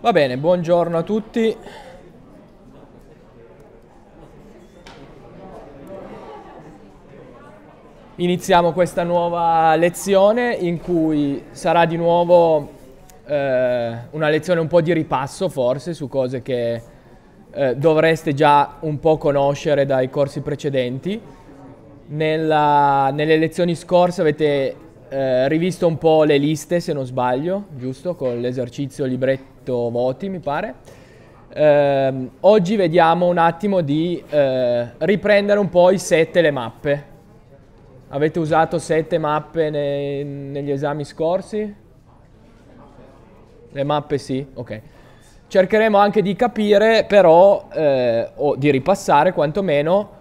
Va bene, buongiorno a tutti. Iniziamo questa nuova lezione in cui sarà di nuovo eh, una lezione un po' di ripasso forse su cose che eh, dovreste già un po' conoscere dai corsi precedenti. Nella, nelle lezioni scorse avete eh, rivisto un po' le liste se non sbaglio, giusto? Con l'esercizio libretto 100 voti, mi pare. Eh, oggi vediamo un attimo di eh, riprendere un po' i set e le mappe. Avete usato sette mappe nei, negli esami scorsi? Le mappe sì, ok. Cercheremo anche di capire però, eh, o di ripassare quantomeno,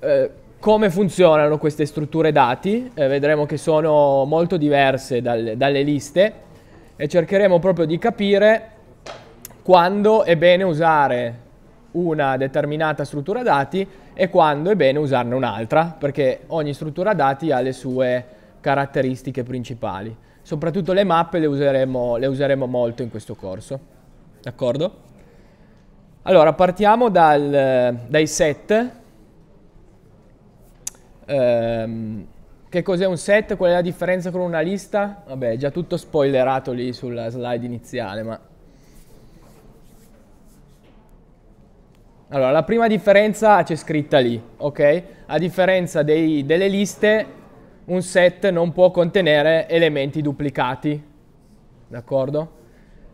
eh, come funzionano queste strutture dati. Eh, vedremo che sono molto diverse dal, dalle liste e cercheremo proprio di capire quando è bene usare una determinata struttura dati e quando è bene usarne un'altra, perché ogni struttura dati ha le sue caratteristiche principali. Soprattutto le mappe le useremo, le useremo molto in questo corso. D'accordo? Allora, partiamo dal, dai set. Ehm, che cos'è un set? Qual è la differenza con una lista? Vabbè, è già tutto spoilerato lì sulla slide iniziale, ma Allora, la prima differenza c'è scritta lì, ok? A differenza dei, delle liste, un set non può contenere elementi duplicati, d'accordo?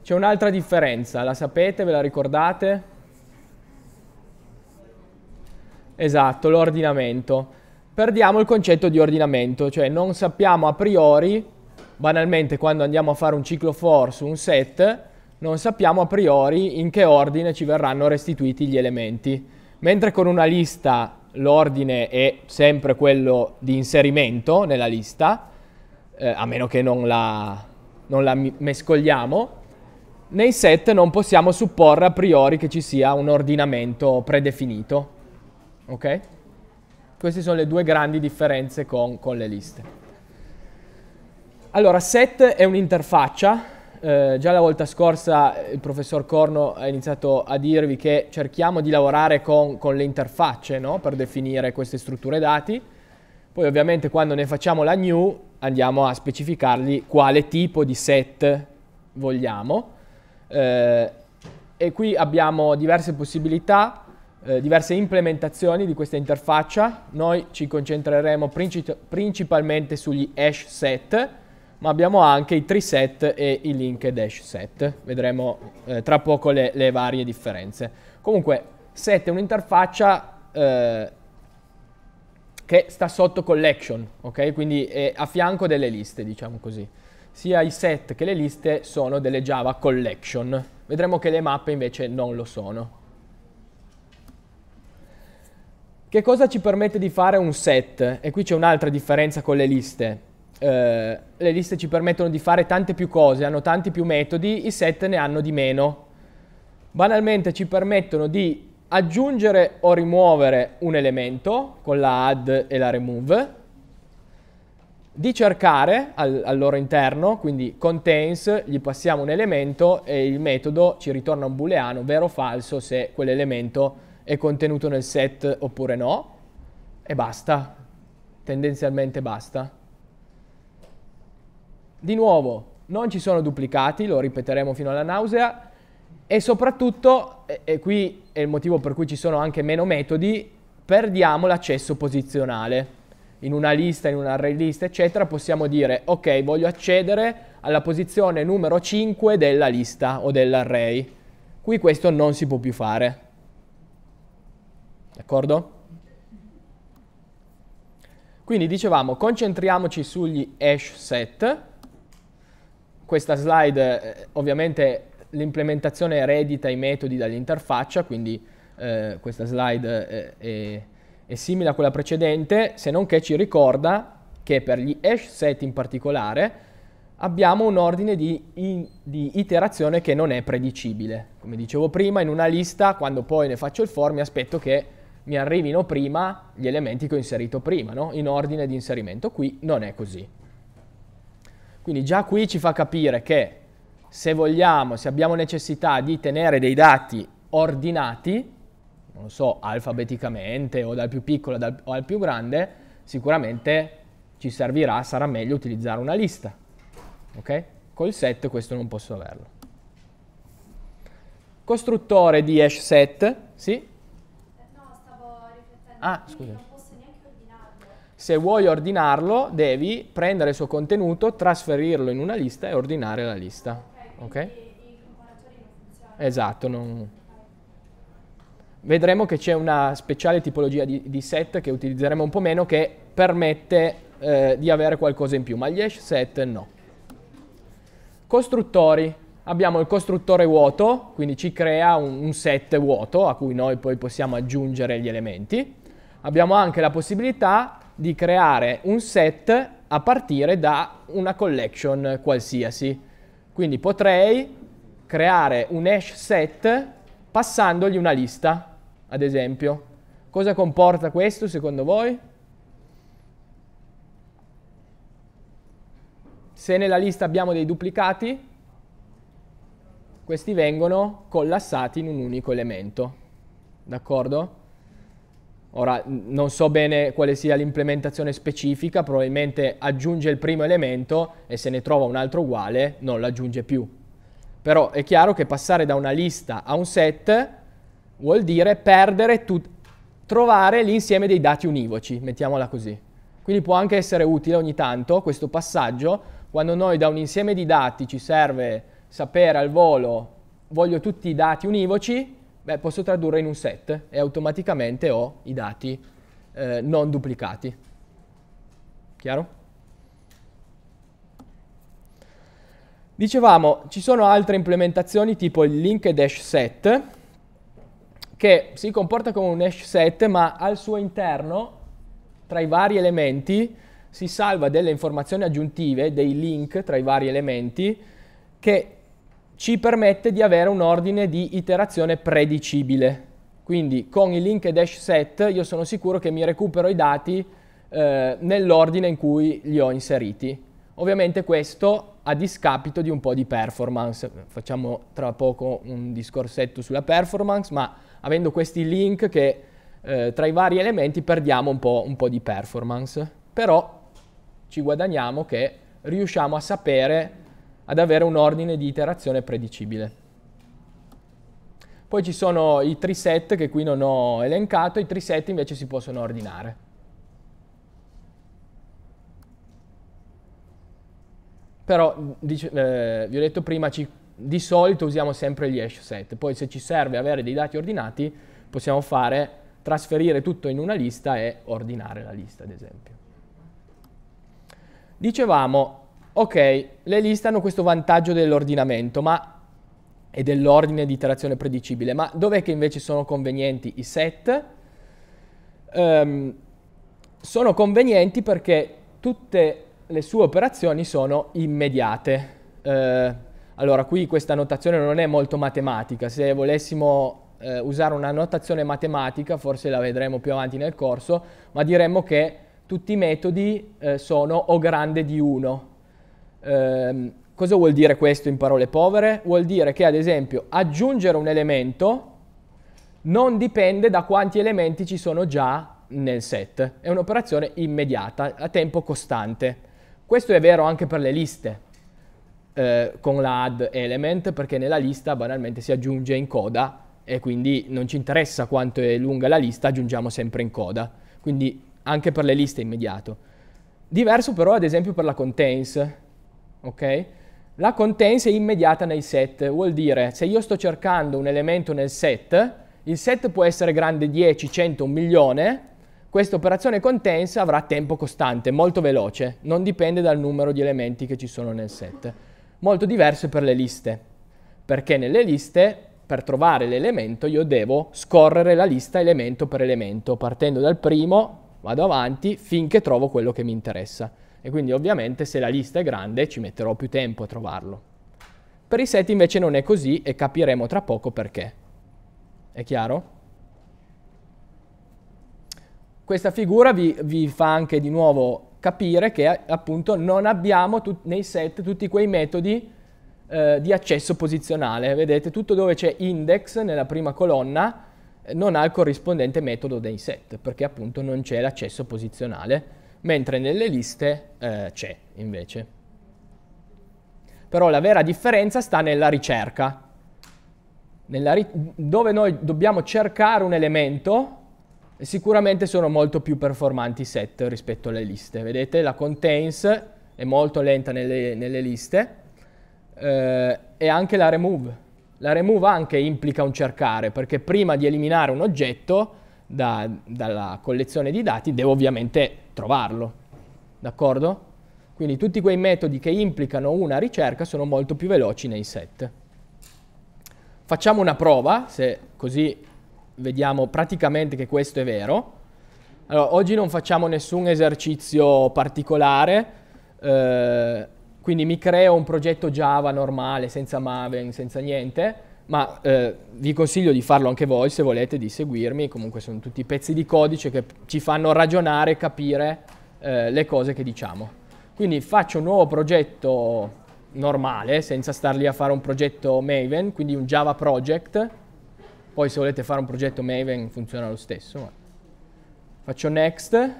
C'è un'altra differenza, la sapete, ve la ricordate? Esatto, l'ordinamento. Perdiamo il concetto di ordinamento, cioè non sappiamo a priori, banalmente quando andiamo a fare un ciclo for su un set, non sappiamo a priori in che ordine ci verranno restituiti gli elementi. Mentre con una lista l'ordine è sempre quello di inserimento nella lista, eh, a meno che non la, non la mescoliamo, nei set non possiamo supporre a priori che ci sia un ordinamento predefinito. Ok? Queste sono le due grandi differenze con, con le liste. Allora, set è un'interfaccia eh, già la volta scorsa eh, il professor Corno ha iniziato a dirvi che cerchiamo di lavorare con, con le interfacce no? per definire queste strutture dati. Poi ovviamente quando ne facciamo la new andiamo a specificargli quale tipo di set vogliamo. Eh, e qui abbiamo diverse possibilità, eh, diverse implementazioni di questa interfaccia. Noi ci concentreremo princip principalmente sugli hash set, ma abbiamo anche i tree set e i link dash set. Vedremo eh, tra poco le, le, varie differenze. Comunque, set è un'interfaccia eh, che sta sotto collection, ok? Quindi è a fianco delle liste, diciamo così. Sia i set che le liste sono delle Java collection. Vedremo che le mappe invece non lo sono. Che cosa ci permette di fare un set? E qui c'è un'altra differenza con le liste eh, le liste ci permettono di fare tante più cose, hanno tanti più metodi, i set ne hanno di meno. Banalmente ci permettono di aggiungere o rimuovere un elemento con la add e la remove, di cercare al, al, loro interno, quindi contains, gli passiamo un elemento e il metodo ci ritorna un booleano, vero o falso, se quell'elemento è contenuto nel set oppure no, e basta, tendenzialmente basta. Di nuovo, non ci sono duplicati, lo ripeteremo fino alla nausea, e soprattutto, e qui è il motivo per cui ci sono anche meno metodi, perdiamo l'accesso posizionale. In una lista, in un array list, eccetera, possiamo dire, ok, voglio accedere alla posizione numero 5 della lista o dell'array. Qui questo non si può più fare. D'accordo? Quindi dicevamo, concentriamoci sugli hash set, questa slide eh, ovviamente l'implementazione eredita i metodi dall'interfaccia, quindi eh, questa slide eh, è, è, simile a quella precedente, se non che ci ricorda che per gli hash set in particolare abbiamo un ordine di, in, di iterazione che non è predicibile. Come dicevo prima, in una lista, quando poi ne faccio il for, mi aspetto che mi arrivino prima gli elementi che ho inserito prima, no? in ordine di inserimento. Qui non è così. Quindi già qui ci fa capire che se vogliamo, se abbiamo necessità di tenere dei dati ordinati, non lo so, alfabeticamente o dal più piccolo dal, o al più grande, sicuramente ci servirà, sarà meglio utilizzare una lista. Ok? Col set questo non posso averlo. Costruttore di hash set, sì? Eh, no, stavo riflettendo. Ah, scusa. Se vuoi ordinarlo, devi prendere il suo contenuto, trasferirlo in una lista e ordinare la lista. Ok? okay? Esatto. Non... Vedremo che c'è una speciale tipologia di, di, set che utilizzeremo un po' meno che permette eh, di avere qualcosa in più, ma gli hash set no. Costruttori. Abbiamo il costruttore vuoto, quindi ci crea un, un set vuoto a cui noi poi possiamo aggiungere gli elementi. Abbiamo anche la possibilità di creare un set a partire da una collection qualsiasi. Quindi potrei creare un hash set passandogli una lista, ad esempio. Cosa comporta questo secondo voi? Se nella lista abbiamo dei duplicati, questi vengono collassati in un unico elemento. D'accordo? Ora non so bene quale sia l'implementazione specifica, probabilmente aggiunge il primo elemento e se ne trova un altro uguale non l'aggiunge più. Però è chiaro che passare da una lista a un set vuol dire perdere trovare l'insieme dei dati univoci, mettiamola così. Quindi può anche essere utile ogni tanto questo passaggio quando noi da un insieme di dati ci serve sapere al volo voglio tutti i dati univoci, Beh, posso tradurre in un set e automaticamente ho i dati eh, non duplicati. Chiaro? Dicevamo, ci sono altre implementazioni tipo il link hash set che si comporta come un hash set ma al suo interno, tra i vari elementi, si salva delle informazioni aggiuntive, dei link tra i vari elementi che ci permette di avere un ordine di iterazione predicibile. Quindi con il link dash set io sono sicuro che mi recupero i dati eh, nell'ordine in cui li ho inseriti. Ovviamente questo a discapito di un po' di performance. Facciamo tra poco un discorsetto sulla performance, ma avendo questi link che eh, tra i vari elementi perdiamo un po', un po' di performance. Però ci guadagniamo che riusciamo a sapere ad avere un ordine di iterazione predicibile. Poi ci sono i set che qui non ho elencato, i set invece si possono ordinare. Però, dice, eh, vi ho detto prima, ci, di solito usiamo sempre gli hash set. Poi se ci serve avere dei dati ordinati, possiamo fare trasferire tutto in una lista e ordinare la lista, ad esempio. Dicevamo, ok, le liste hanno questo vantaggio dell'ordinamento, ma e dell'ordine di iterazione predicibile, ma dov'è che invece sono convenienti i set? Um, sono convenienti perché tutte le sue operazioni sono immediate. Uh, allora, qui questa notazione non è molto matematica, se volessimo uh, usare una notazione matematica, forse la vedremo più avanti nel corso, ma diremmo che tutti i metodi uh, sono o grande di 1, Ehm, cosa vuol dire questo in parole povere? Vuol dire che ad esempio aggiungere un elemento non dipende da quanti elementi ci sono già nel set, è un'operazione immediata, a tempo costante. Questo è vero anche per le liste, eh, con la add element, perché nella lista banalmente si aggiunge in coda e quindi non ci interessa quanto è lunga la lista, aggiungiamo sempre in coda. Quindi anche per le liste è immediato. Diverso però ad esempio per la contains, ok? La contense è immediata nei set, vuol dire se io sto cercando un elemento nel set, il set può essere grande 10, 100, 1 milione, questa operazione contense avrà tempo costante, molto veloce, non dipende dal numero di elementi che ci sono nel set. Molto diverso per le liste, perché nelle liste per trovare l'elemento io devo scorrere la lista elemento per elemento, partendo dal primo, vado avanti finché trovo quello che mi interessa e quindi ovviamente se la lista è grande ci metterò più tempo a trovarlo. Per i set invece non è così e capiremo tra poco perché. È chiaro? Questa figura vi, vi fa anche di nuovo capire che appunto non abbiamo nei set tutti quei metodi eh, di accesso posizionale. Vedete, tutto dove c'è index nella prima colonna eh, non ha il corrispondente metodo dei set, perché appunto non c'è l'accesso posizionale mentre nelle liste eh, c'è invece. Però la vera differenza sta nella ricerca, nella ri dove noi dobbiamo cercare un elemento sicuramente sono molto più performanti i set rispetto alle liste. Vedete la contains è molto lenta nelle, nelle liste eh, e anche la remove. La remove anche implica un cercare perché prima di eliminare un oggetto da, dalla collezione di dati, devo ovviamente trovarlo, d'accordo? Quindi tutti quei metodi che implicano una ricerca sono molto più veloci nei set. Facciamo una prova, se così vediamo praticamente che questo è vero. Allora, oggi non facciamo nessun esercizio particolare, eh, quindi mi creo un progetto Java normale, senza Maven, senza niente, ma eh, vi consiglio di farlo anche voi se volete, di seguirmi, comunque sono tutti pezzi di codice che ci fanno ragionare, e capire eh, le cose che diciamo. Quindi faccio un nuovo progetto normale, senza star lì a fare un progetto Maven, quindi un Java project, poi se volete fare un progetto Maven funziona lo stesso. Faccio next,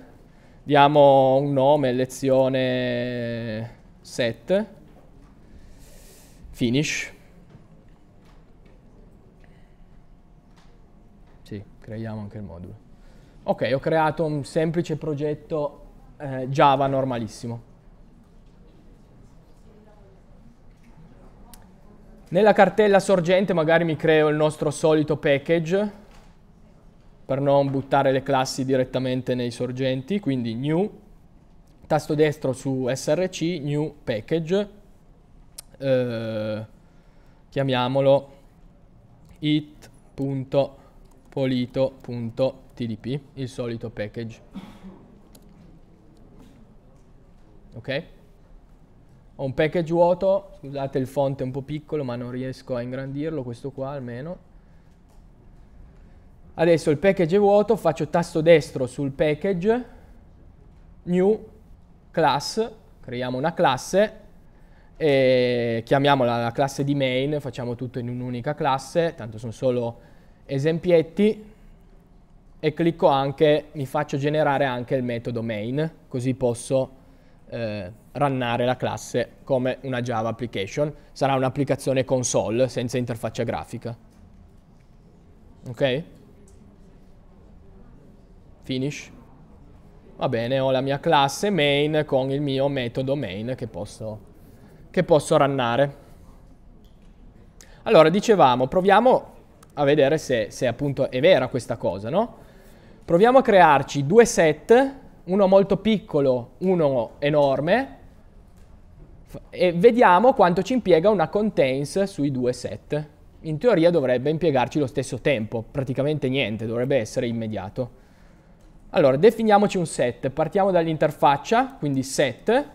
diamo un nome, lezione set, finish. creiamo anche il modulo. Ok, ho creato un semplice progetto eh, Java normalissimo. Nella cartella sorgente magari mi creo il nostro solito package per non buttare le classi direttamente nei sorgenti, quindi new, tasto destro su src, new package, eh, chiamiamolo it.package polito.tdp, il solito package. Ok? Ho un package vuoto, scusate il font è un po' piccolo ma non riesco a ingrandirlo, questo qua almeno. Adesso il package è vuoto, faccio tasto destro sul package, new, class, creiamo una classe, e chiamiamola la classe di main, facciamo tutto in un'unica classe, tanto sono solo esempietti e clicco anche, mi faccio generare anche il metodo main, così posso eh, runnare la classe come una Java application. Sarà un'applicazione console senza interfaccia grafica. Ok? Finish. Va bene, ho la mia classe main con il mio metodo main che posso, che posso runnare. Allora, dicevamo, proviamo a vedere se, se appunto è vera questa cosa, no? Proviamo a crearci due set, uno molto piccolo, uno enorme, e vediamo quanto ci impiega una contains sui due set. In teoria dovrebbe impiegarci lo stesso tempo, praticamente niente, dovrebbe essere immediato. Allora, definiamoci un set, partiamo dall'interfaccia, quindi set,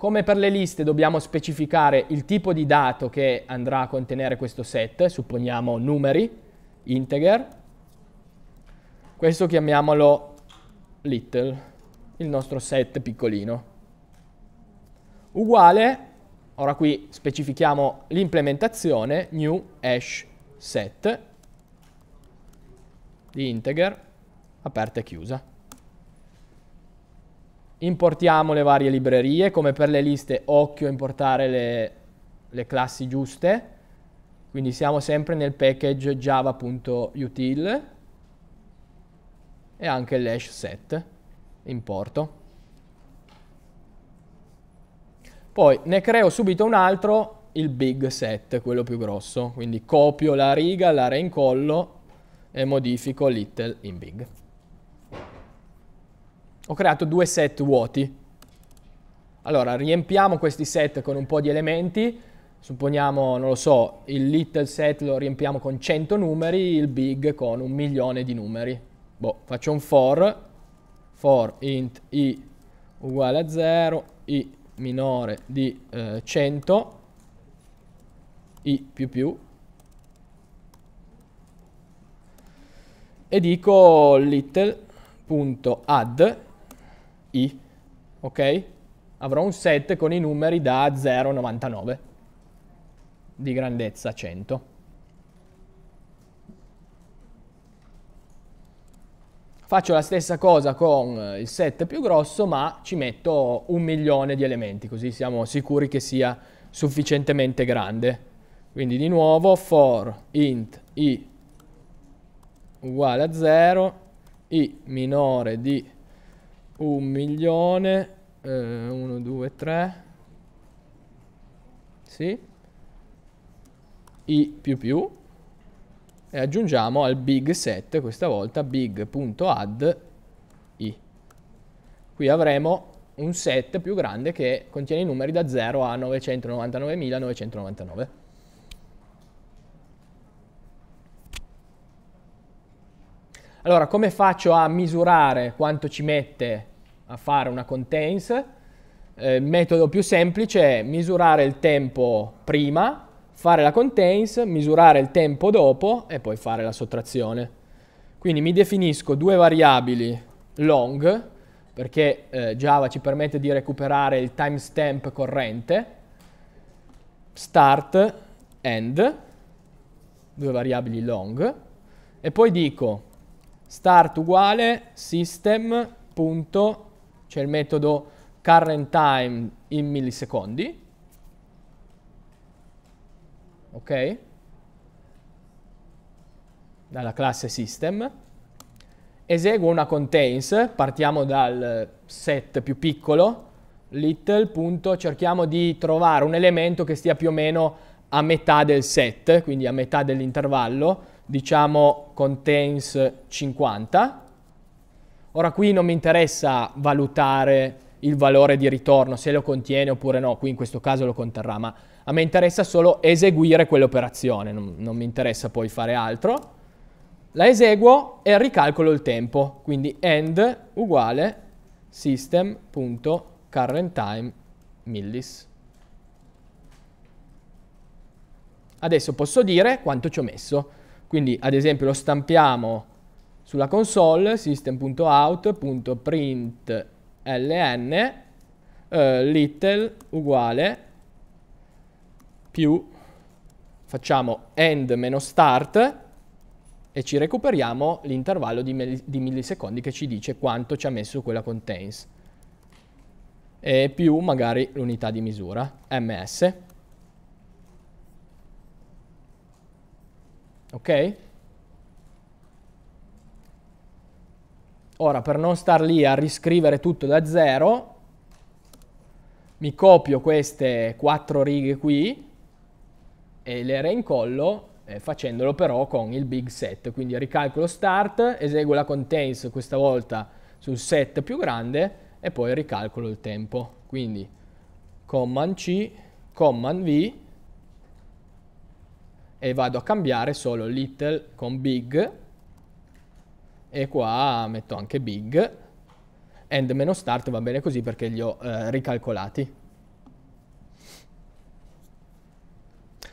come per le liste dobbiamo specificare il tipo di dato che andrà a contenere questo set, supponiamo numeri, integer. Questo chiamiamolo little, il nostro set piccolino. Uguale, ora qui specifichiamo l'implementazione, new hash set di integer, aperta e chiusa. Importiamo le varie librerie, come per le liste occhio a importare le, le classi giuste, quindi siamo sempre nel package java.util e anche l'hash set, importo. Poi ne creo subito un altro, il big set, quello più grosso, quindi copio la riga, la reincollo e modifico little in big ho creato due set vuoti. Allora, riempiamo questi set con un po' di elementi, supponiamo, non lo so, il little set lo riempiamo con 100 numeri, il big con un milione di numeri. Boh, faccio un for, for int i uguale a 0, i minore di eh, 100, i più più, e dico little.add i, ok? Avrò un set con i numeri da 0,99 di grandezza 100. Faccio la stessa cosa con il set più grosso, ma ci metto un milione di elementi, così siamo sicuri che sia sufficientemente grande. Quindi di nuovo for int i uguale a 0, i minore di 0, un milione, eh, uno, due, tre, sì, i più più, e aggiungiamo al big set, questa volta big.add i. Qui avremo un set più grande che contiene i numeri da 0 a 999.999. Allora, come faccio a misurare quanto ci mette a fare una contains. Eh, il metodo più semplice è misurare il tempo prima, fare la contains, misurare il tempo dopo e poi fare la sottrazione. Quindi mi definisco due variabili long, perché eh, Java ci permette di recuperare il timestamp corrente, start, end, due variabili long, e poi dico start uguale system.out c'è il metodo current time in millisecondi. Ok? Dalla classe system. Eseguo una contains, partiamo dal set più piccolo, little, punto, cerchiamo di trovare un elemento che stia più o meno a metà del set, quindi a metà dell'intervallo, diciamo contains 50, Ora qui non mi interessa valutare il valore di ritorno, se lo contiene oppure no, qui in questo caso lo conterrà, ma a me interessa solo eseguire quell'operazione, non, non mi interessa poi fare altro. La eseguo e ricalcolo il tempo, quindi end uguale system.currentTime millis. Adesso posso dire quanto ci ho messo, quindi ad esempio lo stampiamo sulla console system.out.println uh, little uguale più facciamo end-start e ci recuperiamo l'intervallo di, di, millisecondi che ci dice quanto ci ha messo quella contains e più magari l'unità di misura ms ok Ora, per non star lì a riscrivere tutto da zero, mi copio queste quattro righe qui e le reincollo eh, facendolo però con il big set. Quindi ricalcolo start, eseguo la contains questa volta sul set più grande e poi ricalcolo il tempo. Quindi command C, command V e vado a cambiare solo little con big e qua metto anche big end meno start va bene così perché li ho eh, ricalcolati.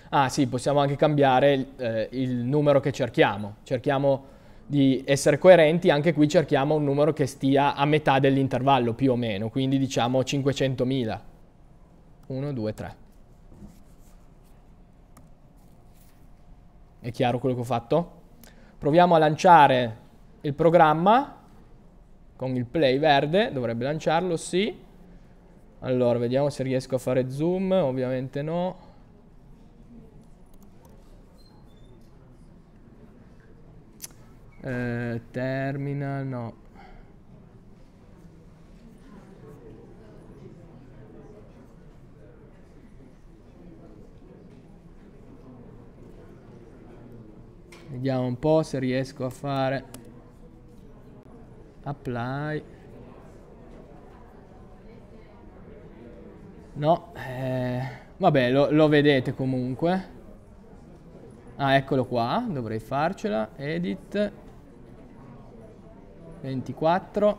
Ah sì, possiamo anche cambiare eh, il numero che cerchiamo. Cerchiamo di essere coerenti, anche qui cerchiamo un numero che stia a metà dell'intervallo più o meno, quindi diciamo 500.000. 1, 2, 3. È chiaro quello che ho fatto? Proviamo a lanciare il programma con il play verde, dovrebbe lanciarlo, sì. Allora, vediamo se riesco a fare zoom, ovviamente no. Eh, terminal, no. Vediamo un po' se riesco a fare apply no eh, vabbè lo, lo vedete comunque ah eccolo qua dovrei farcela edit 24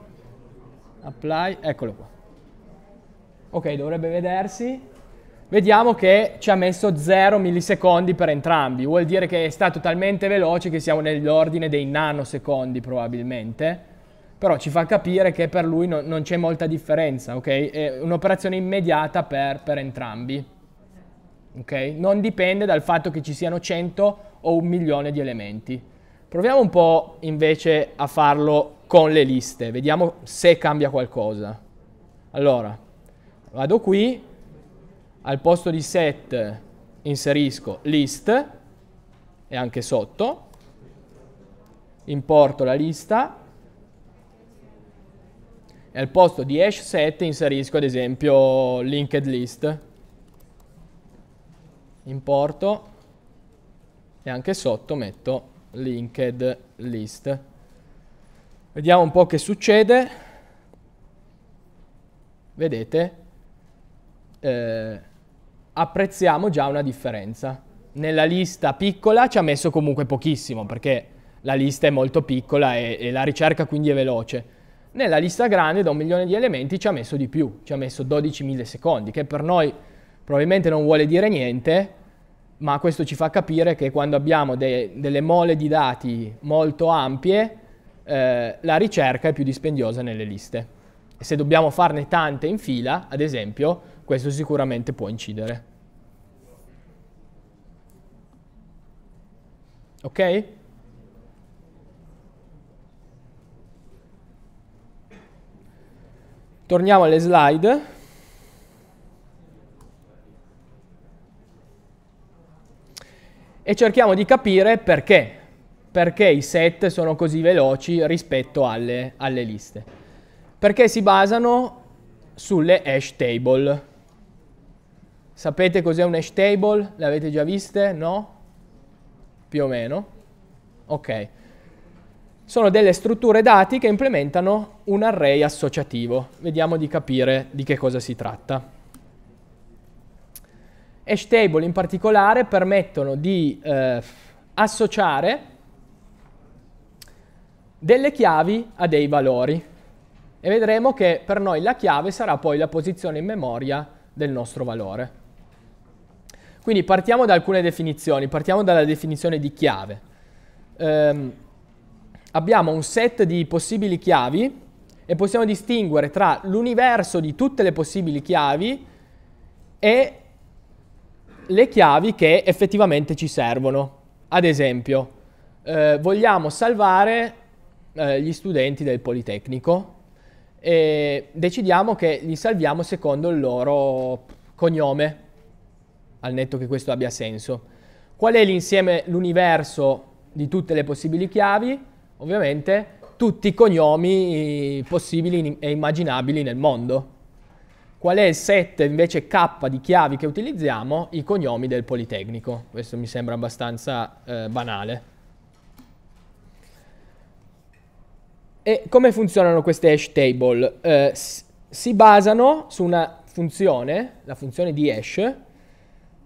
apply eccolo qua ok dovrebbe vedersi vediamo che ci ha messo 0 millisecondi per entrambi vuol dire che è stato talmente veloce che siamo nell'ordine dei nanosecondi probabilmente però ci fa capire che per lui no, non c'è molta differenza, ok? È un'operazione immediata per, per entrambi, ok? Non dipende dal fatto che ci siano 100 o un milione di elementi. Proviamo un po' invece a farlo con le liste, vediamo se cambia qualcosa. Allora, vado qui, al posto di set inserisco list e anche sotto, importo la lista e al posto di hash set inserisco ad esempio linked list importo e anche sotto metto linked list vediamo un po' che succede vedete eh, apprezziamo già una differenza nella lista piccola ci ha messo comunque pochissimo perché la lista è molto piccola e, e la ricerca quindi è veloce nella lista grande da un milione di elementi ci ha messo di più, ci ha messo 12 millisecondi, che per noi probabilmente non vuole dire niente, ma questo ci fa capire che quando abbiamo de delle mole di dati molto ampie, eh, la ricerca è più dispendiosa nelle liste. se dobbiamo farne tante in fila, ad esempio, questo sicuramente può incidere. Ok? Torniamo alle slide. E cerchiamo di capire perché, perché i set sono così veloci rispetto alle, alle liste. Perché si basano sulle hash table. Sapete cos'è un hash table? L'avete già viste? No? Più o meno? Ok sono delle strutture dati che implementano un array associativo. Vediamo di capire di che cosa si tratta. Hashtable in particolare permettono di eh, associare delle chiavi a dei valori e vedremo che per noi la chiave sarà poi la posizione in memoria del nostro valore. Quindi partiamo da alcune definizioni, partiamo dalla definizione di chiave. Um, abbiamo un set di possibili chiavi e possiamo distinguere tra l'universo di tutte le possibili chiavi e le chiavi che effettivamente ci servono. Ad esempio, eh, vogliamo salvare eh, gli studenti del Politecnico e decidiamo che li salviamo secondo il loro cognome, al netto che questo abbia senso. Qual è l'insieme, l'universo di tutte le possibili chiavi? ovviamente tutti i cognomi possibili e immaginabili nel mondo. Qual è il set invece K di chiavi che utilizziamo? I cognomi del Politecnico. Questo mi sembra abbastanza eh, banale. E come funzionano queste hash table? Eh, si basano su una funzione, la funzione di hash,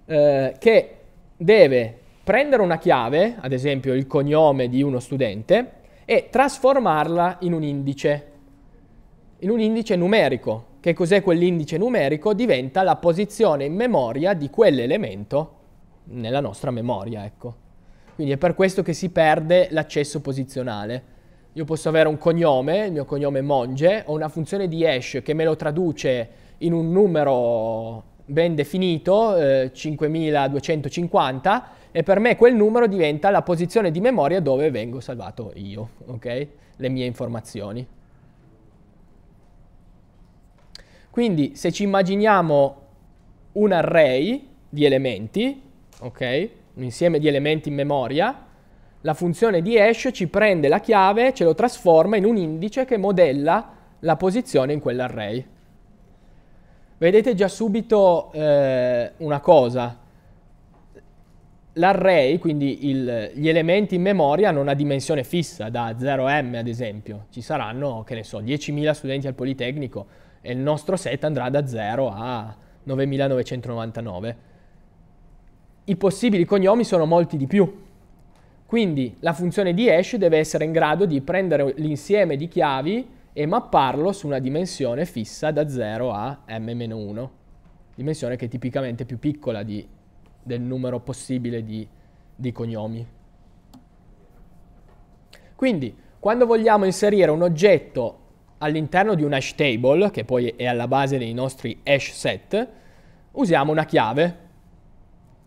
eh, che deve prendere una chiave, ad esempio il cognome di uno studente, e trasformarla in un indice, in un indice numerico. Che cos'è quell'indice numerico? Diventa la posizione in memoria di quell'elemento nella nostra memoria, ecco. Quindi è per questo che si perde l'accesso posizionale. Io posso avere un cognome, il mio cognome è Monge, ho una funzione di hash che me lo traduce in un numero ben definito, eh, 5250, e per me quel numero diventa la posizione di memoria dove vengo salvato io, ok? le mie informazioni. Quindi se ci immaginiamo un array di elementi, ok? un insieme di elementi in memoria, la funzione di hash ci prende la chiave, ce lo trasforma in un indice che modella la posizione in quell'array. Vedete già subito eh, una cosa, l'array, quindi il, gli elementi in memoria, hanno una dimensione fissa, da 0m ad esempio. Ci saranno, che ne so, 10.000 studenti al Politecnico e il nostro set andrà da 0 a 9.999. I possibili cognomi sono molti di più. Quindi la funzione di hash deve essere in grado di prendere l'insieme di chiavi e mapparlo su una dimensione fissa da 0 a m-1, dimensione che è tipicamente più piccola di del numero possibile di, di cognomi. Quindi, quando vogliamo inserire un oggetto all'interno di un hash table, che poi è alla base dei nostri hash set, usiamo una chiave.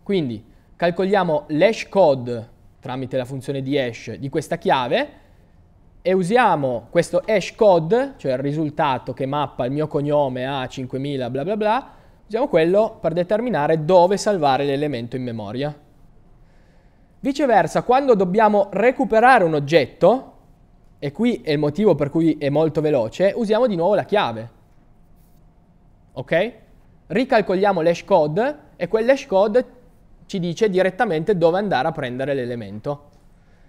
Quindi calcoliamo l'hash code tramite la funzione di hash di questa chiave e usiamo questo hash code, cioè il risultato che mappa il mio cognome a 5000 bla bla bla, Usiamo quello per determinare dove salvare l'elemento in memoria. Viceversa, quando dobbiamo recuperare un oggetto, e qui è il motivo per cui è molto veloce, usiamo di nuovo la chiave. Ok? Ricalcoliamo l'hash code e quell'hash code ci dice direttamente dove andare a prendere l'elemento.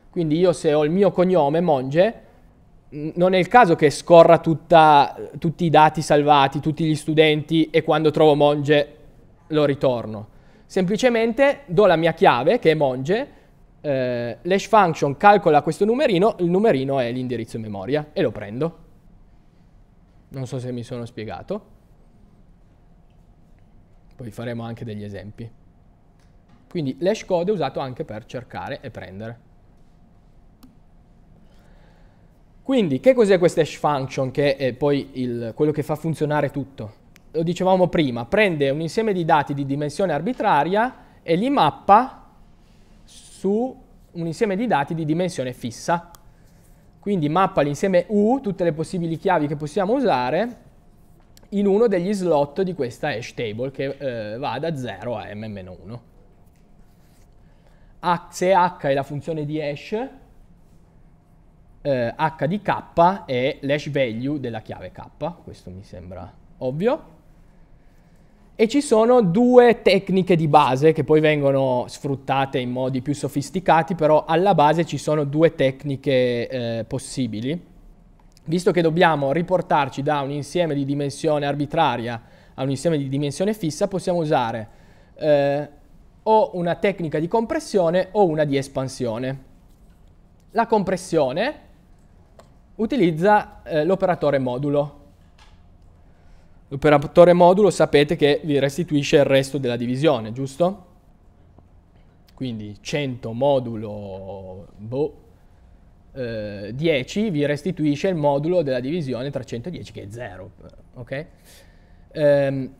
Quindi io se ho il mio cognome, Monge, non è il caso che scorra tutta, tutti i dati salvati, tutti gli studenti e quando trovo Monge lo ritorno. Semplicemente do la mia chiave, che è Monge, eh, l'hash function calcola questo numerino, il numerino è l'indirizzo memoria e lo prendo. Non so se mi sono spiegato. Poi faremo anche degli esempi. Quindi l'hash code è usato anche per cercare e prendere. Quindi, che cos'è questa hash function che è poi il, quello che fa funzionare tutto? Lo dicevamo prima, prende un insieme di dati di dimensione arbitraria e li mappa su un insieme di dati di dimensione fissa. Quindi mappa l'insieme U, tutte le possibili chiavi che possiamo usare, in uno degli slot di questa hash table che eh, va da 0 a m-1. Se H è la funzione di hash, eh, h di k è l'hash value della chiave k, questo mi sembra ovvio. E ci sono due tecniche di base che poi vengono sfruttate in modi più sofisticati, però alla base ci sono due tecniche eh, possibili. Visto che dobbiamo riportarci da un insieme di dimensione arbitraria a un insieme di dimensione fissa, possiamo usare eh, o una tecnica di compressione o una di espansione. La compressione utilizza eh, l'operatore modulo. L'operatore modulo sapete che vi restituisce il resto della divisione, giusto? Quindi 100 modulo boh, eh, 10 vi restituisce il modulo della divisione tra 110 che è 0. Okay? Ehm,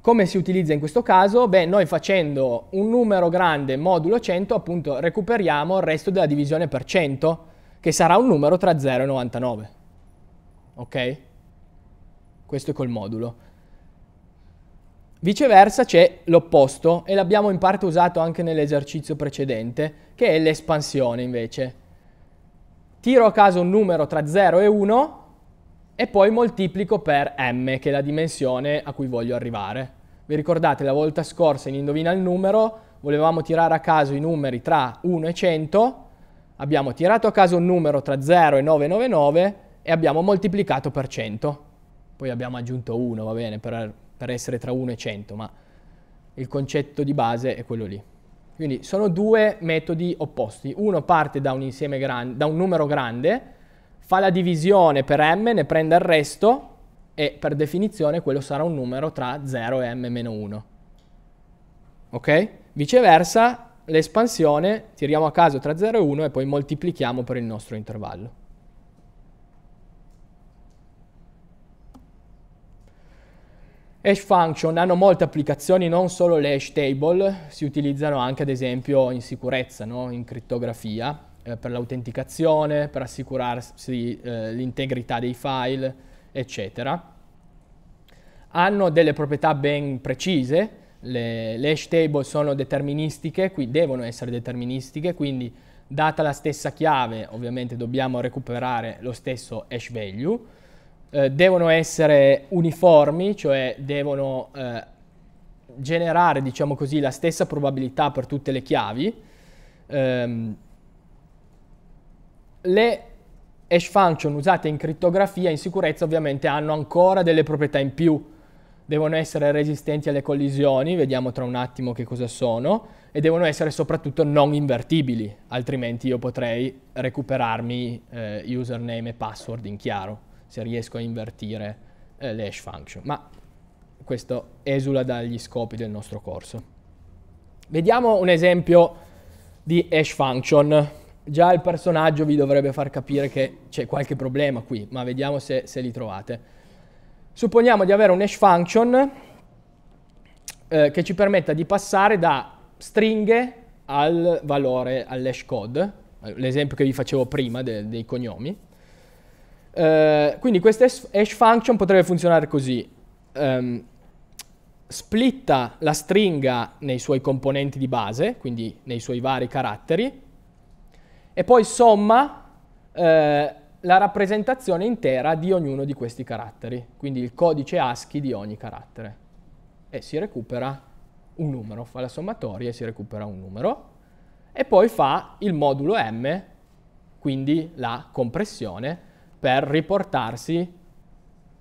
come si utilizza in questo caso? Beh, noi facendo un numero grande modulo 100 appunto recuperiamo il resto della divisione per 100 che sarà un numero tra 0 e 99. Ok? Questo è col modulo. Viceversa c'è l'opposto e l'abbiamo in parte usato anche nell'esercizio precedente, che è l'espansione invece. Tiro a caso un numero tra 0 e 1 e poi moltiplico per m, che è la dimensione a cui voglio arrivare. Vi ricordate la volta scorsa in Indovina il numero volevamo tirare a caso i numeri tra 1 e 100 Abbiamo tirato a caso un numero tra 0 e 999 e abbiamo moltiplicato per 100. Poi abbiamo aggiunto 1, va bene, per, per essere tra 1 e 100, ma il concetto di base è quello lì. Quindi sono due metodi opposti. Uno parte da un, grande, da un numero grande, fa la divisione per m, ne prende il resto e per definizione quello sarà un numero tra 0 e m-1. Ok? Viceversa, l'espansione, tiriamo a caso tra 0 e 1 e poi moltiplichiamo per il nostro intervallo. Hash function hanno molte applicazioni, non solo le hash table, si utilizzano anche ad esempio in sicurezza, no? in criptografia, eh, per l'autenticazione, per assicurarsi eh, l'integrità dei file, eccetera. Hanno delle proprietà ben precise, le, le hash table sono deterministiche, qui devono essere deterministiche, quindi data la stessa chiave ovviamente dobbiamo recuperare lo stesso hash value, eh, devono essere uniformi, cioè devono eh, generare diciamo così la stessa probabilità per tutte le chiavi. Um, le hash function usate in crittografia in sicurezza ovviamente hanno ancora delle proprietà in più devono essere resistenti alle collisioni, vediamo tra un attimo che cosa sono, e devono essere soprattutto non invertibili, altrimenti io potrei recuperarmi eh, username e password in chiaro, se riesco a invertire eh, le hash function. Ma questo esula dagli scopi del nostro corso. Vediamo un esempio di hash function. Già il personaggio vi dovrebbe far capire che c'è qualche problema qui, ma vediamo se, se li trovate. Supponiamo di avere un hash function eh, che ci permetta di passare da stringhe al valore all'hash code, l'esempio che vi facevo prima de dei cognomi. Eh, quindi questa hash function potrebbe funzionare così. Um, splitta la stringa nei suoi componenti di base, quindi nei suoi vari caratteri, e poi somma eh, la rappresentazione intera di ognuno di questi caratteri, quindi il codice ASCII di ogni carattere. E si recupera un numero, fa la sommatoria e si recupera un numero. E poi fa il modulo M, quindi la compressione, per riportarsi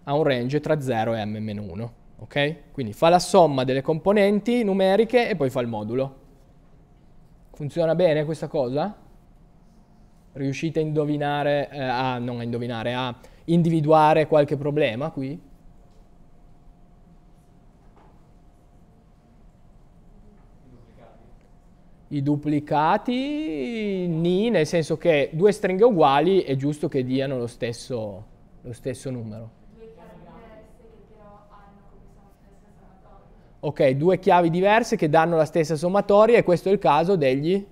a un range tra 0 e m-1. Okay? Quindi fa la somma delle componenti numeriche e poi fa il modulo. Funziona bene questa cosa? Riuscite a indovinare, eh, a non a indovinare, a individuare qualche problema qui? I duplicati, ni, nel senso che due stringhe uguali è giusto che diano lo stesso, lo stesso numero. Ok, due chiavi diverse che danno la stessa sommatoria e questo è il caso degli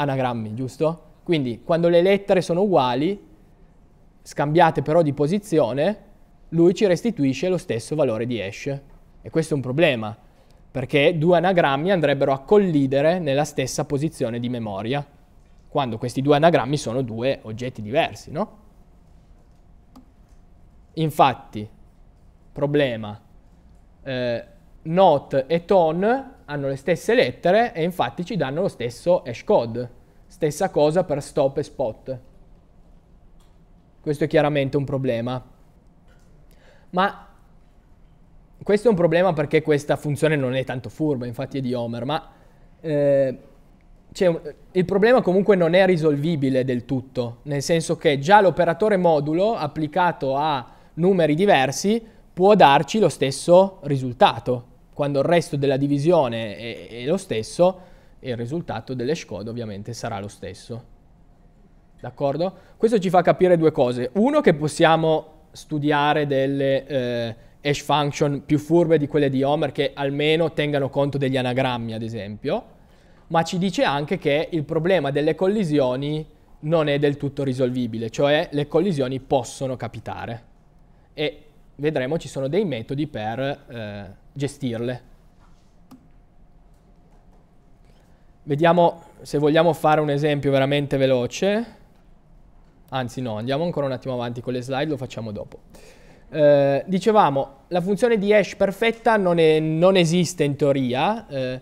anagrammi, giusto? Quindi quando le lettere sono uguali, scambiate però di posizione, lui ci restituisce lo stesso valore di hash. E questo è un problema, perché due anagrammi andrebbero a collidere nella stessa posizione di memoria, quando questi due anagrammi sono due oggetti diversi, no? Infatti, problema, eh, note e tone hanno le stesse lettere e infatti ci danno lo stesso hash code. Stessa cosa per stop e spot. Questo è chiaramente un problema. Ma questo è un problema perché questa funzione non è tanto furba, infatti è di Homer, ma eh, un, il problema comunque non è risolvibile del tutto, nel senso che già l'operatore modulo applicato a numeri diversi può darci lo stesso risultato quando il resto della divisione è, è lo stesso, il risultato delle Skoda ovviamente sarà lo stesso. D'accordo? Questo ci fa capire due cose. Uno, che possiamo studiare delle eh, hash function più furbe di quelle di Homer che almeno tengano conto degli anagrammi, ad esempio, ma ci dice anche che il problema delle collisioni non è del tutto risolvibile, cioè le collisioni possono capitare. E vedremo ci sono dei metodi per eh, gestirle. Vediamo se vogliamo fare un esempio veramente veloce. Anzi no, andiamo ancora un attimo avanti con le slide, lo facciamo dopo. Eh, dicevamo, la funzione di hash perfetta non, è, non esiste in teoria. Eh,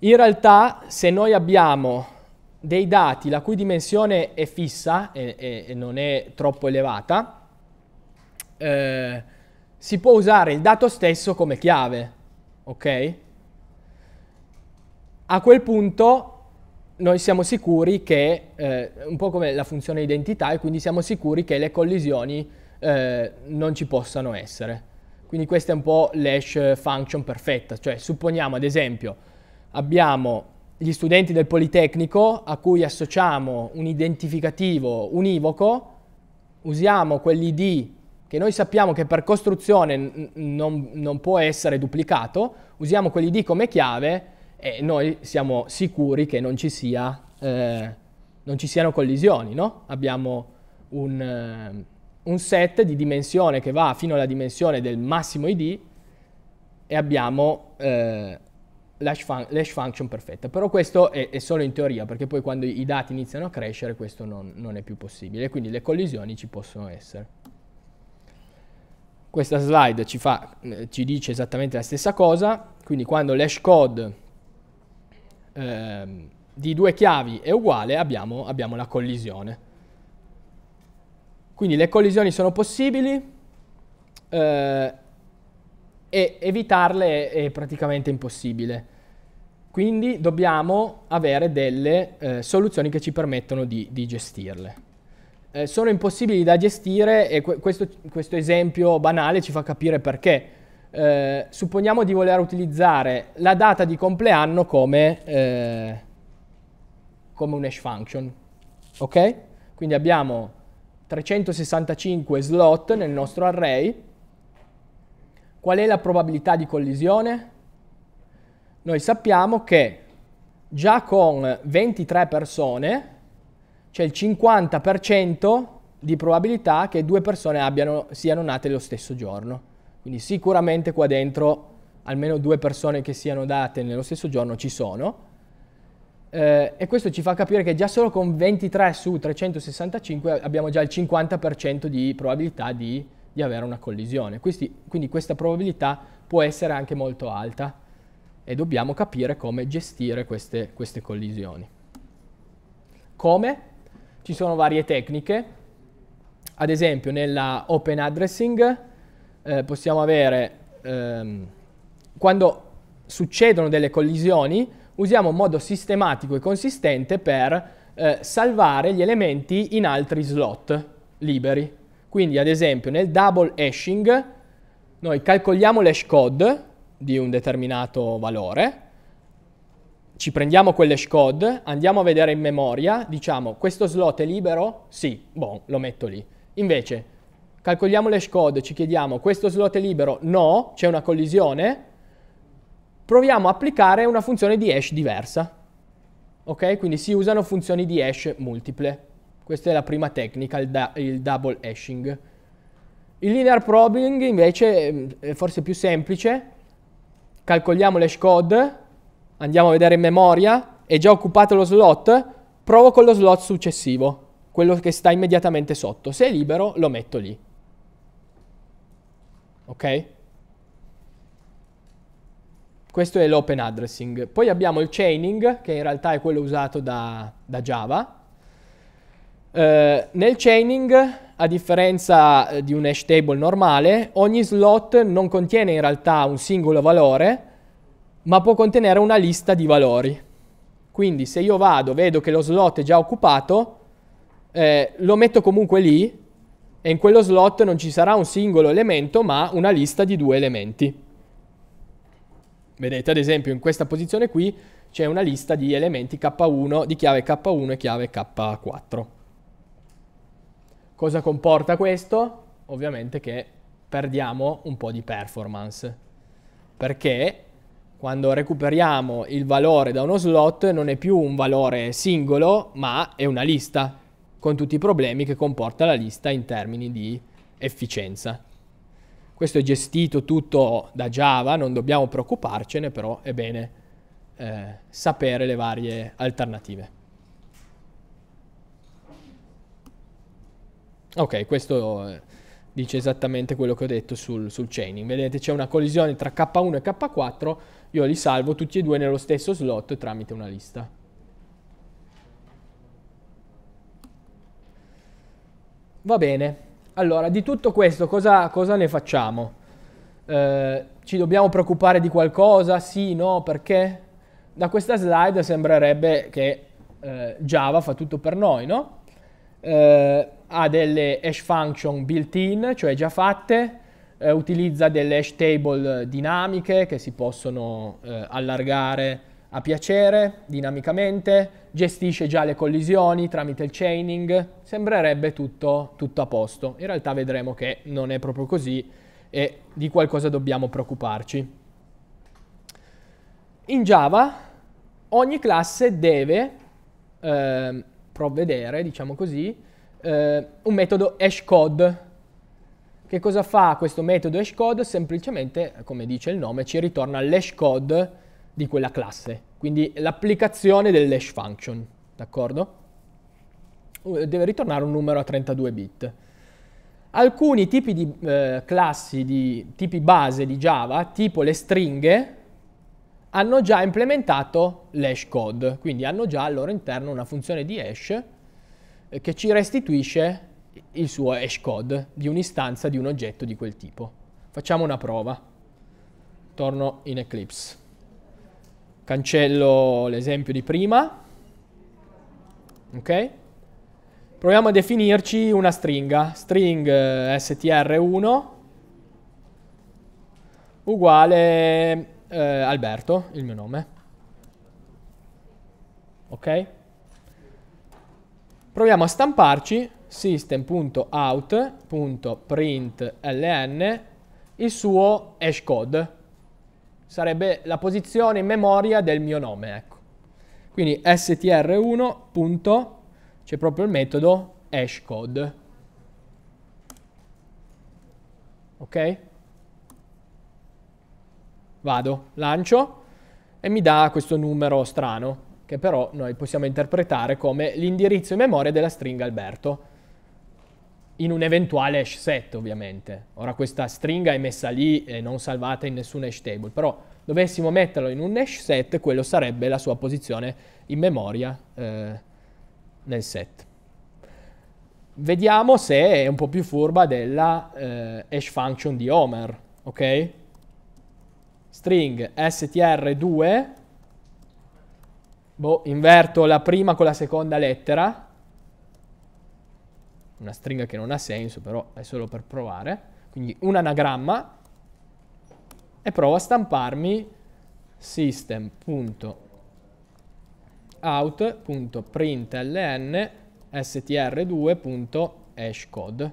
in realtà, se noi abbiamo dei dati la cui dimensione è fissa e, e, e non è troppo elevata, eh, si può usare il dato stesso come chiave, ok? A quel punto noi siamo sicuri che, eh, un po' come la funzione identità, e quindi siamo sicuri che le collisioni eh, non ci possano essere. Quindi questa è un po' l'hash function perfetta, cioè supponiamo ad esempio abbiamo gli studenti del Politecnico a cui associamo un identificativo univoco, usiamo quell'ID che noi sappiamo che per costruzione non, non può essere duplicato, usiamo quell'id come chiave e noi siamo sicuri che non ci, sia, eh, non ci siano collisioni, no? Abbiamo un, eh, un set di dimensione che va fino alla dimensione del massimo ID e abbiamo eh, l'hash, fun- function perfetta. Però questo è, è, solo in teoria, perché poi quando i dati iniziano a crescere questo non, non è più possibile, quindi le collisioni ci possono essere. Questa slide ci, fa, eh, ci dice esattamente la stessa cosa, quindi quando l'hash code eh, di due chiavi è uguale abbiamo, abbiamo la collisione. Quindi le collisioni sono possibili eh, e evitarle è, è, praticamente impossibile. Quindi dobbiamo avere delle eh, soluzioni che ci permettono di, di gestirle eh, sono impossibili da gestire e que questo, questo, esempio banale ci fa capire perché. Eh, supponiamo di voler utilizzare la data di compleanno come, eh, come un hash function, ok? Quindi abbiamo 365 slot nel nostro array. Qual è la probabilità di collisione? Noi sappiamo che già con 23 persone c'è il 50% di probabilità che due persone abbiano, siano nate lo stesso giorno. Quindi sicuramente qua dentro almeno due persone che siano date nello stesso giorno ci sono. Eh, e questo ci fa capire che già solo con 23 su 365 abbiamo già il 50% di probabilità di, di, avere una collisione. Quindi, quindi questa probabilità può essere anche molto alta e dobbiamo capire come gestire queste, queste collisioni. Come? ci sono varie tecniche, ad esempio nella open addressing eh, possiamo avere, ehm, quando succedono delle collisioni, usiamo un modo sistematico e consistente per eh, salvare gli elementi in altri slot liberi. Quindi ad esempio nel double hashing noi calcoliamo l'hash code di un determinato valore, ci prendiamo quelle SCOD, andiamo a vedere in memoria, diciamo questo slot è libero? Sì, boh, lo metto lì. Invece, calcoliamo le SCOD, ci chiediamo questo slot è libero? No, c'è una collisione. Proviamo a applicare una funzione di hash diversa. Ok? Quindi si usano funzioni di hash multiple. Questa è la prima tecnica, il, il double hashing. Il linear probing invece mm, è forse più semplice. Calcoliamo le SCOD, andiamo a vedere in memoria, è già occupato lo slot, provo con lo slot successivo, quello che sta immediatamente sotto. Se è libero lo metto lì. Ok? Questo è l'open addressing. Poi abbiamo il chaining, che in realtà è quello usato da, da Java. Eh, nel chaining, a differenza eh, di un hash table normale, ogni slot non contiene in realtà un singolo valore, ma può contenere una lista di valori. Quindi se io vado, vedo che lo slot è già occupato, eh, lo metto comunque lì e in quello slot non ci sarà un singolo elemento, ma una lista di due elementi. Vedete, ad esempio, in questa posizione qui c'è una lista di elementi K1, di chiave K1 e chiave K4. Cosa comporta questo? Ovviamente che perdiamo un po' di performance, perché quando recuperiamo il valore da uno slot non è più un valore singolo, ma è una lista, con tutti i problemi che comporta la lista in termini di efficienza. Questo è gestito tutto da Java, non dobbiamo preoccuparcene, però è bene eh, sapere le varie alternative. Ok, questo eh, dice esattamente quello che ho detto sul, sul chaining. Vedete, c'è una collisione tra K1 e K4, io li salvo tutti e due nello stesso slot tramite una lista. Va bene, allora di tutto questo cosa, cosa ne facciamo? Eh, ci dobbiamo preoccupare di qualcosa? Sì, no, perché? Da questa slide sembrerebbe che eh, Java fa tutto per noi, no? Eh, ha delle hash function built-in, cioè già fatte, eh, utilizza delle hash table dinamiche che si possono eh, allargare a piacere dinamicamente, gestisce già le collisioni tramite il chaining, sembrerebbe tutto, tutto a posto. In realtà vedremo che non è proprio così e di qualcosa dobbiamo preoccuparci. In Java ogni classe deve eh, provvedere, diciamo così, eh, un metodo hashcode che cosa fa questo metodo hashcode? Semplicemente, come dice il nome, ci ritorna l'hashCode di quella classe, quindi l'applicazione dell'hash function, d'accordo? Uh, deve ritornare un numero a 32 bit. Alcuni tipi di eh, classi, di tipi base di Java, tipo le stringhe, hanno già implementato l'hash code, quindi hanno già al loro interno una funzione di hash eh, che ci restituisce il suo hash code di un'istanza di un oggetto di quel tipo. Facciamo una prova. Torno in Eclipse. Cancello l'esempio di prima. Ok? Proviamo a definirci una stringa. String eh, str1 uguale eh, Alberto, il mio nome. Ok? Proviamo a stamparci system.out.println il suo hash code. Sarebbe la posizione in memoria del mio nome, ecco. Quindi str1. c'è proprio il metodo hashcode. Ok? Vado, lancio e mi dà questo numero strano che però noi possiamo interpretare come l'indirizzo in memoria della stringa Alberto in un eventuale hash set ovviamente. Ora questa stringa è messa lì e non salvata in nessun hash table, però dovessimo metterlo in un hash set, quello sarebbe la sua posizione in memoria eh, nel set. Vediamo se è un po' più furba della eh, hash function di Homer, ok? String str2, boh, inverto la prima con la seconda lettera, una stringa che non ha senso, però è solo per provare, quindi un anagramma e provo a stamparmi system.out.println str2.hashcode.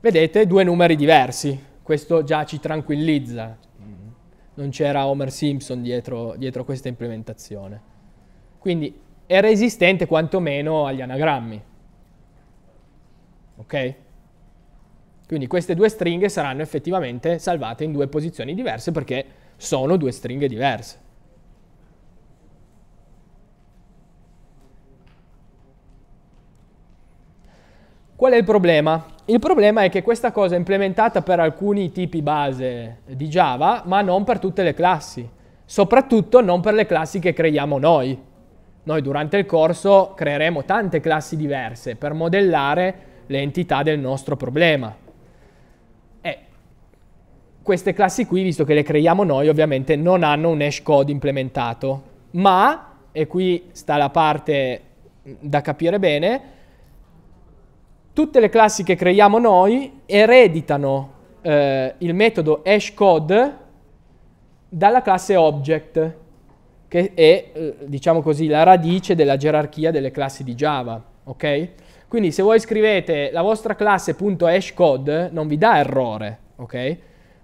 Vedete due numeri diversi, questo già ci tranquillizza, non c'era Homer Simpson dietro, dietro questa implementazione. Quindi è resistente quantomeno agli anagrammi. Ok? Quindi queste due stringhe saranno effettivamente salvate in due posizioni diverse perché sono due stringhe diverse. Qual è il problema? Il problema è che questa cosa è implementata per alcuni tipi base di Java, ma non per tutte le classi, soprattutto non per le classi che creiamo noi. Noi durante il corso creeremo tante classi diverse per modellare le entità del nostro problema. E queste classi qui, visto che le creiamo noi, ovviamente non hanno un hash code implementato, ma, e qui sta la parte da capire bene, tutte le classi che creiamo noi ereditano eh, il metodo hash code dalla classe object che è, eh, diciamo così, la radice della gerarchia delle classi di Java, ok? Quindi se voi scrivete la vostra classe.hashCode non vi dà errore, ok?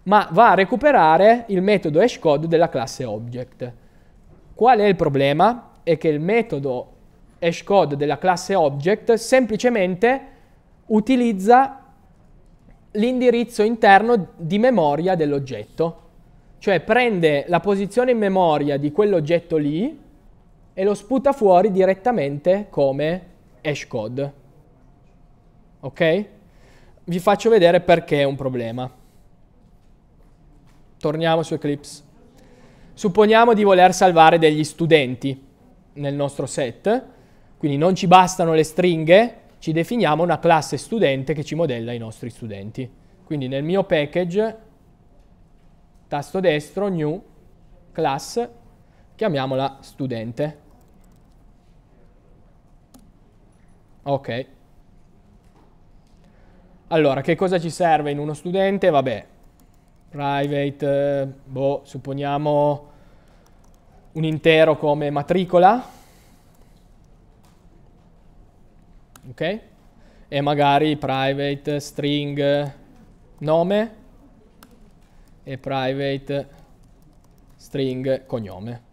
Ma va a recuperare il metodo hashCode della classe object. Qual è il problema? È che il metodo hashCode della classe object semplicemente utilizza l'indirizzo interno di memoria dell'oggetto, cioè prende la posizione in memoria di quell'oggetto lì e lo sputa fuori direttamente come hash code. Ok? Vi faccio vedere perché è un problema. Torniamo su Eclipse. Supponiamo di voler salvare degli studenti nel nostro set, quindi non ci bastano le stringhe, ci definiamo una classe studente che ci modella i nostri studenti. Quindi nel mio package tasto destro, new, class, chiamiamola studente. Ok. Allora, che cosa ci serve in uno studente? Vabbè, private, eh, boh, supponiamo un intero come matricola, ok? E magari private string nome, e private string cognome.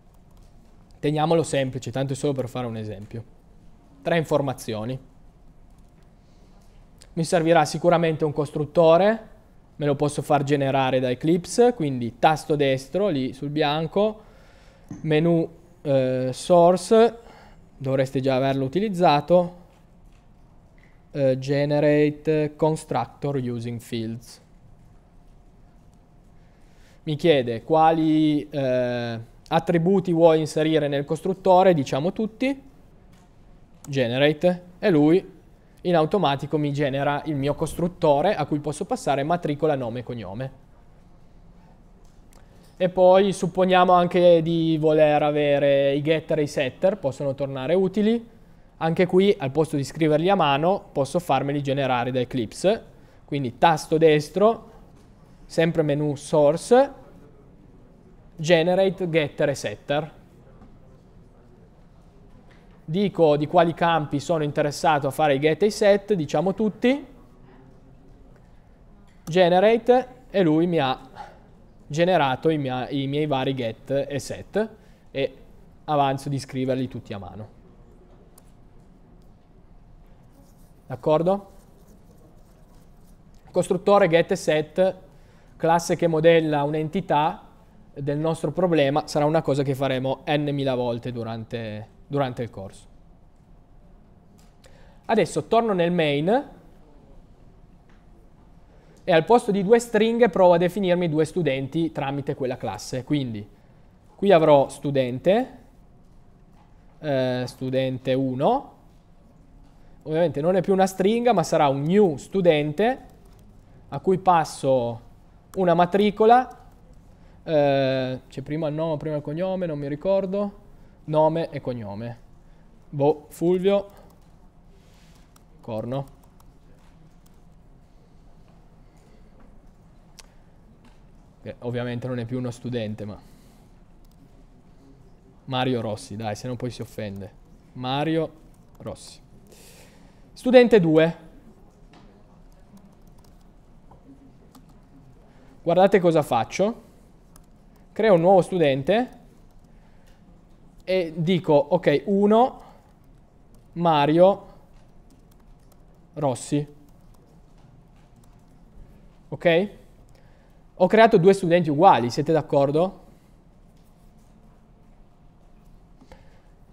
Teniamolo semplice, tanto è solo per fare un esempio. Tre informazioni. Mi servirà sicuramente un costruttore, me lo posso far generare da Eclipse, quindi tasto destro lì sul bianco, menu eh, source, dovreste già averlo utilizzato, eh, generate constructor using fields mi chiede quali eh, attributi vuoi inserire nel costruttore, diciamo tutti, generate, e lui in automatico mi genera il mio costruttore a cui posso passare matricola, nome e cognome. E poi supponiamo anche di voler avere i getter e i setter, possono tornare utili. Anche qui, al posto di scriverli a mano, posso farmeli generare da Eclipse. Quindi tasto destro, sempre menu source, generate, getter e setter. Dico di quali campi sono interessato a fare i get e i set, diciamo tutti, generate e lui mi ha generato i, mia, i miei vari get e set e avanzo di scriverli tutti a mano. D'accordo? Costruttore get e set classe che modella un'entità del nostro problema sarà una cosa che faremo n.000 volte durante, durante il corso. Adesso torno nel main e al posto di due stringhe provo a definirmi due studenti tramite quella classe. Quindi qui avrò studente, eh, studente 1, ovviamente non è più una stringa ma sarà un new studente a cui passo una matricola, eh, c'è cioè prima il nome, prima il cognome, non mi ricordo, nome e cognome. Boh, Fulvio, Corno. Che ovviamente non è più uno studente, ma... Mario Rossi, dai, se no poi si offende. Mario Rossi. Studente 2, guardate cosa faccio, creo un nuovo studente e dico, ok, 1 Mario Rossi. Ok? Ho creato due studenti uguali, siete d'accordo?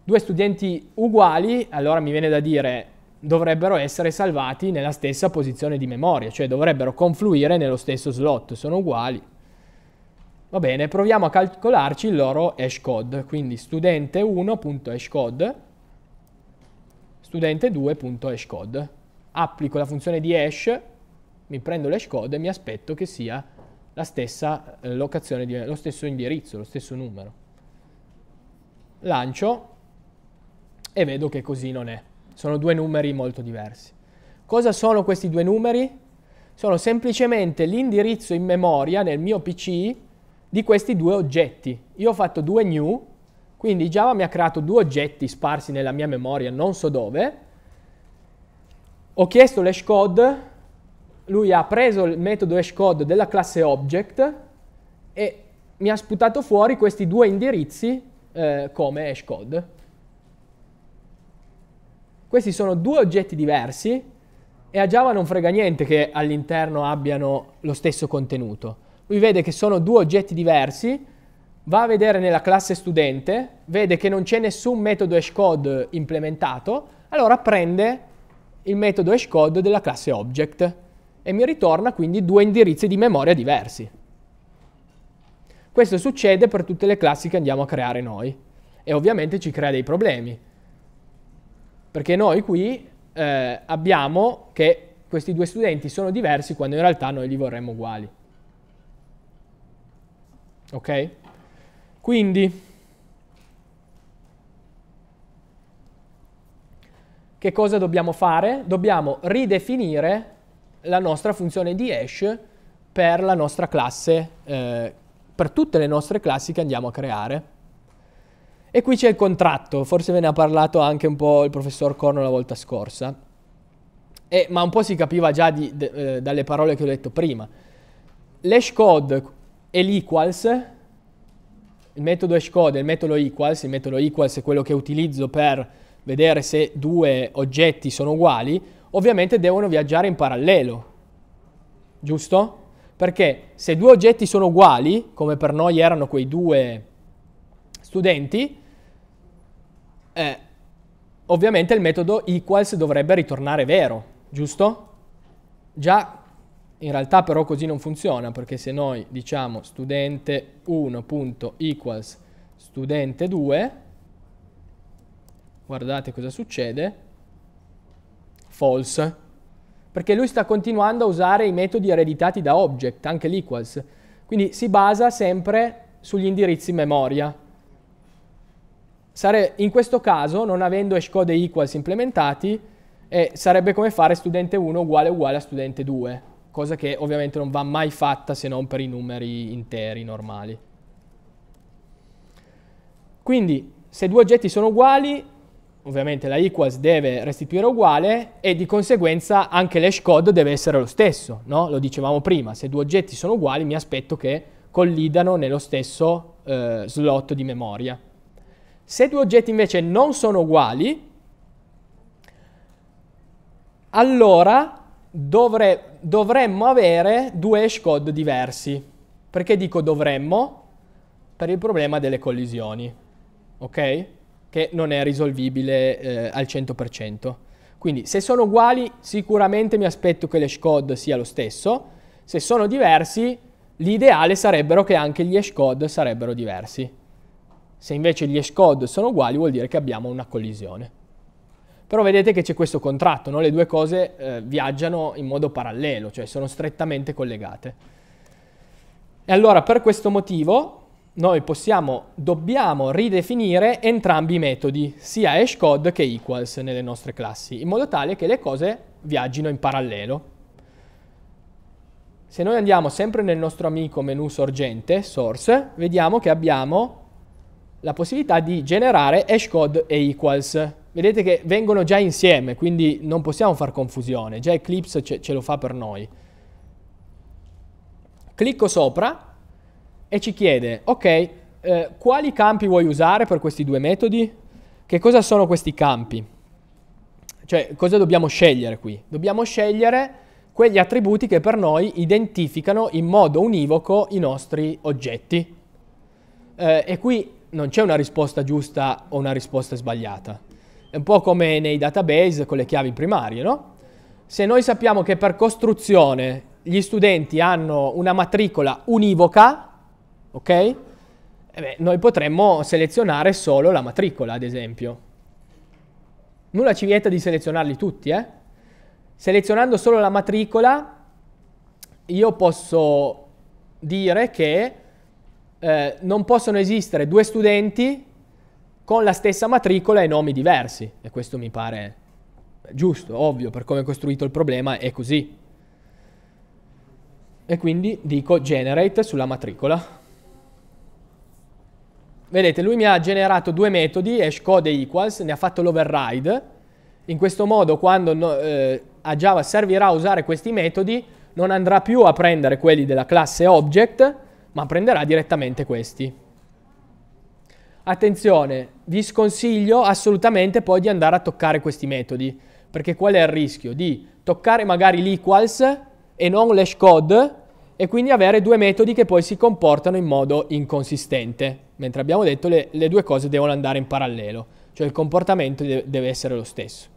Due studenti uguali, allora mi viene da dire dovrebbero essere salvati nella stessa posizione di memoria, cioè dovrebbero confluire nello stesso slot, sono uguali. Va bene, proviamo a calcolarci il loro hashcode, quindi studente1.hashcode, studente2.hashcode. Applico la funzione di hash, mi prendo l'hash e mi aspetto che sia la stessa eh, locazione, di, lo stesso indirizzo, lo stesso numero. Lancio e vedo che così non è. Sono due numeri molto diversi. Cosa sono questi due numeri? Sono semplicemente l'indirizzo in memoria nel mio PC di questi due oggetti. Io ho fatto due new, quindi Java mi ha creato due oggetti sparsi nella mia memoria, non so dove. Ho chiesto l'hashcode, lui ha preso il metodo hashcode della classe object e mi ha sputato fuori questi due indirizzi eh, come hashcode. Questi sono due oggetti diversi e a Java non frega niente che all'interno abbiano lo stesso contenuto. Lui vede che sono due oggetti diversi, va a vedere nella classe studente, vede che non c'è nessun metodo hashcode implementato, allora prende il metodo hashcode della classe object e mi ritorna quindi due indirizzi di memoria diversi. Questo succede per tutte le classi che andiamo a creare noi e ovviamente ci crea dei problemi perché noi qui eh, abbiamo che questi due studenti sono diversi quando in realtà noi li vorremmo uguali. Ok? Quindi, che cosa dobbiamo fare? Dobbiamo ridefinire la nostra funzione di hash per la nostra classe, eh, per tutte le nostre classi che andiamo a creare. E qui c'è il contratto, forse ve ne ha parlato anche un po' il professor Corno la volta scorsa, e, ma un po' si capiva già di, de, eh, dalle parole che ho detto prima. L'hash code e l'equals, il metodo hash code e il metodo equals, il metodo equals è quello che utilizzo per vedere se due oggetti sono uguali, ovviamente devono viaggiare in parallelo, giusto? Perché se due oggetti sono uguali, come per noi erano quei due studenti, eh, ovviamente il metodo equals dovrebbe ritornare vero, giusto? Già in realtà però così non funziona perché se noi diciamo studente 1.equals studente 2, guardate cosa succede, false, perché lui sta continuando a usare i metodi ereditati da object, anche l'equals, quindi si basa sempre sugli indirizzi memoria. Sare in questo caso, non avendo hashcode e equals implementati, eh, sarebbe come fare studente 1 uguale uguale a studente 2, cosa che ovviamente non va mai fatta se non per i numeri interi normali. Quindi, se due oggetti sono uguali, ovviamente la equals deve restituire uguale e di conseguenza anche l'hash code deve essere lo stesso, no? Lo dicevamo prima, se due oggetti sono uguali mi aspetto che collidano nello stesso eh, slot di memoria. Se due oggetti invece non sono uguali, allora dovre dovremmo avere due hash code diversi. Perché dico dovremmo? Per il problema delle collisioni, ok? Che non è risolvibile eh, al 100%. Quindi se sono uguali sicuramente mi aspetto che l'hash code sia lo stesso, se sono diversi l'ideale sarebbero che anche gli hash code sarebbero diversi. Se invece gli hashcode sono uguali vuol dire che abbiamo una collisione. Però vedete che c'è questo contratto, no? le due cose eh, viaggiano in modo parallelo, cioè sono strettamente collegate. E allora per questo motivo noi possiamo, dobbiamo ridefinire entrambi i metodi, sia hashcode che equals nelle nostre classi, in modo tale che le cose viaggino in parallelo. Se noi andiamo sempre nel nostro amico menu sorgente, source, vediamo che abbiamo la possibilità di generare hashcode e equals. Vedete che vengono già insieme, quindi non possiamo far confusione, già Eclipse ce, ce lo fa per noi. Clicco sopra e ci chiede, ok, eh, quali campi vuoi usare per questi due metodi? Che cosa sono questi campi? Cioè, cosa dobbiamo scegliere qui? Dobbiamo scegliere quegli attributi che per noi identificano in modo univoco i nostri oggetti. Eh, e qui non c'è una risposta giusta o una risposta sbagliata. È un po' come nei database con le chiavi primarie, no? Se noi sappiamo che per costruzione gli studenti hanno una matricola univoca, ok? Eh beh, noi potremmo selezionare solo la matricola, ad esempio. Nulla ci vieta di selezionarli tutti, eh? Selezionando solo la matricola, io posso dire che eh, non possono esistere due studenti con la stessa matricola e nomi diversi. E questo mi pare giusto, ovvio, per come è costruito il problema è così. E quindi dico generate sulla matricola. Vedete, lui mi ha generato due metodi, hashcode e equals, ne ha fatto l'override. In questo modo, quando no, eh, a Java servirà a usare questi metodi, non andrà più a prendere quelli della classe object, ma prenderà direttamente questi. Attenzione, vi sconsiglio assolutamente poi di andare a toccare questi metodi, perché qual è il rischio? Di toccare magari l'equals e non l'hash code e quindi avere due metodi che poi si comportano in modo inconsistente, mentre abbiamo detto le, le due cose devono andare in parallelo, cioè il comportamento de deve essere lo stesso.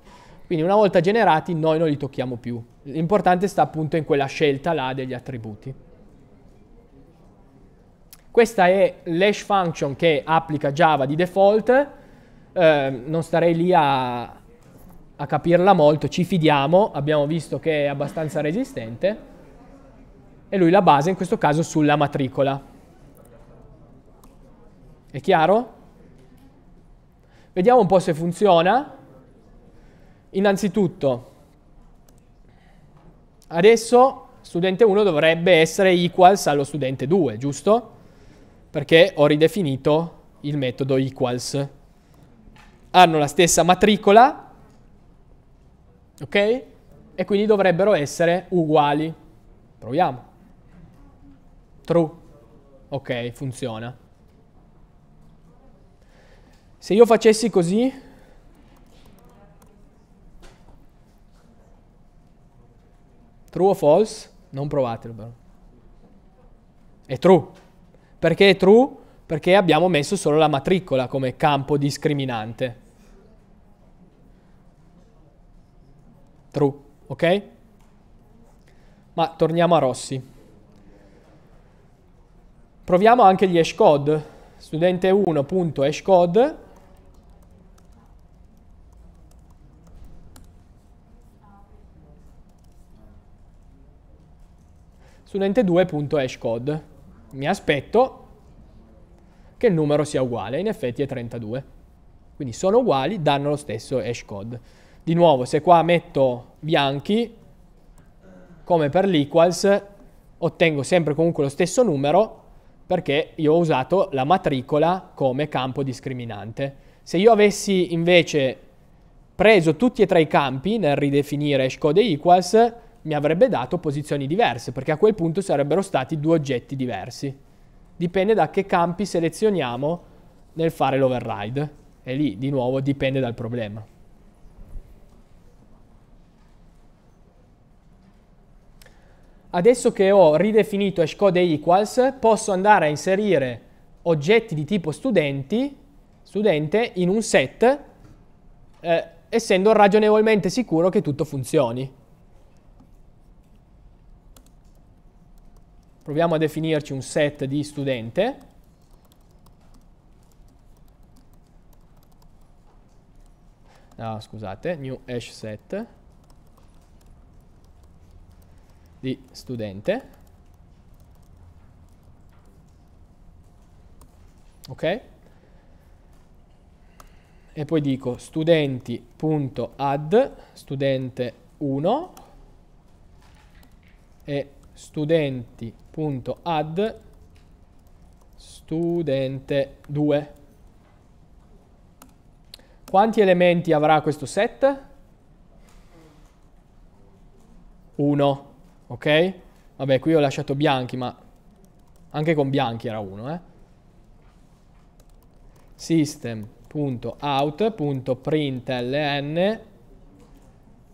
Quindi una volta generati noi non li tocchiamo più. L'importante sta appunto in quella scelta là degli attributi. Questa è l'hash function che applica Java di default, eh, non starei lì a, a capirla molto, ci fidiamo, abbiamo visto che è abbastanza resistente e lui la base in questo caso sulla matricola. È chiaro? Vediamo un po' se funziona. Innanzitutto, adesso studente 1 dovrebbe essere equals allo studente 2, giusto? perché ho ridefinito il metodo equals. Hanno la stessa matricola, ok? E quindi dovrebbero essere uguali. Proviamo. True. Ok, funziona. Se io facessi così, true o false, non provatelo però. È true. Perché è true? Perché abbiamo messo solo la matricola come campo discriminante. True, ok? Ma torniamo a Rossi. Proviamo anche gli hash code. Studente1.hashcode studente2.hashcode mi aspetto che il numero sia uguale, in effetti è 32. Quindi sono uguali, danno lo stesso hash code. Di nuovo, se qua metto bianchi, come per l'equals, ottengo sempre comunque lo stesso numero, perché io ho usato la matricola come campo discriminante. Se io avessi invece preso tutti e tre i campi nel ridefinire hash code equals, mi avrebbe dato posizioni diverse, perché a quel punto sarebbero stati due oggetti diversi. Dipende da che campi selezioniamo nel fare l'override. E lì, di nuovo, dipende dal problema. Adesso che ho ridefinito hashcode equals, posso andare a inserire oggetti di tipo studenti, studente in un set, eh, essendo ragionevolmente sicuro che tutto funzioni. proviamo a definirci un set di studente, No, scusate, new hash set di studente, ok? E poi dico studenti.add studente 1 e studenti.add studente 2. Quanti elementi avrà questo set? 1, ok? Vabbè, qui ho lasciato bianchi, ma anche con bianchi era 1, eh? System.out.println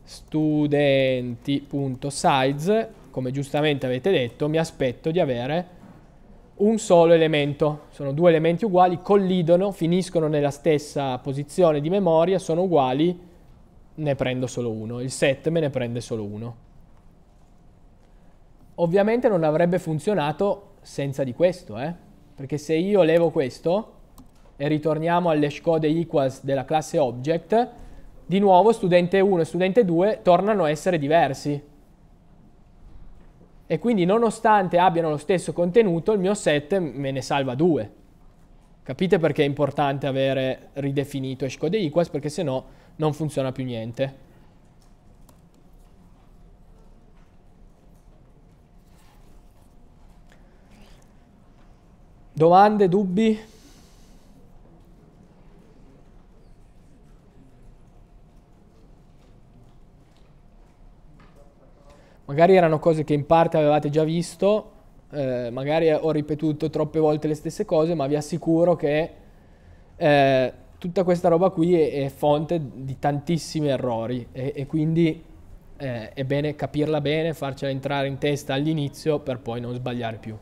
studenti.size come giustamente avete detto, mi aspetto di avere un solo elemento. Sono due elementi uguali, collidono, finiscono nella stessa posizione di memoria, sono uguali, ne prendo solo uno. Il set me ne prende solo uno. Ovviamente non avrebbe funzionato senza di questo, eh? perché se io levo questo e ritorniamo all'hash equals della classe object, di nuovo studente 1 e studente 2 tornano a essere diversi e quindi nonostante abbiano lo stesso contenuto il mio set me ne salva due. Capite perché è importante avere ridefinito hash code equals perché se no non funziona più niente. Domande, dubbi? magari erano cose che in parte avevate già visto, eh, magari ho ripetuto troppe volte le stesse cose, ma vi assicuro che eh, tutta questa roba qui è, è fonte di tantissimi errori e, e quindi eh, è bene capirla bene, farcela entrare in testa all'inizio per poi non sbagliare più.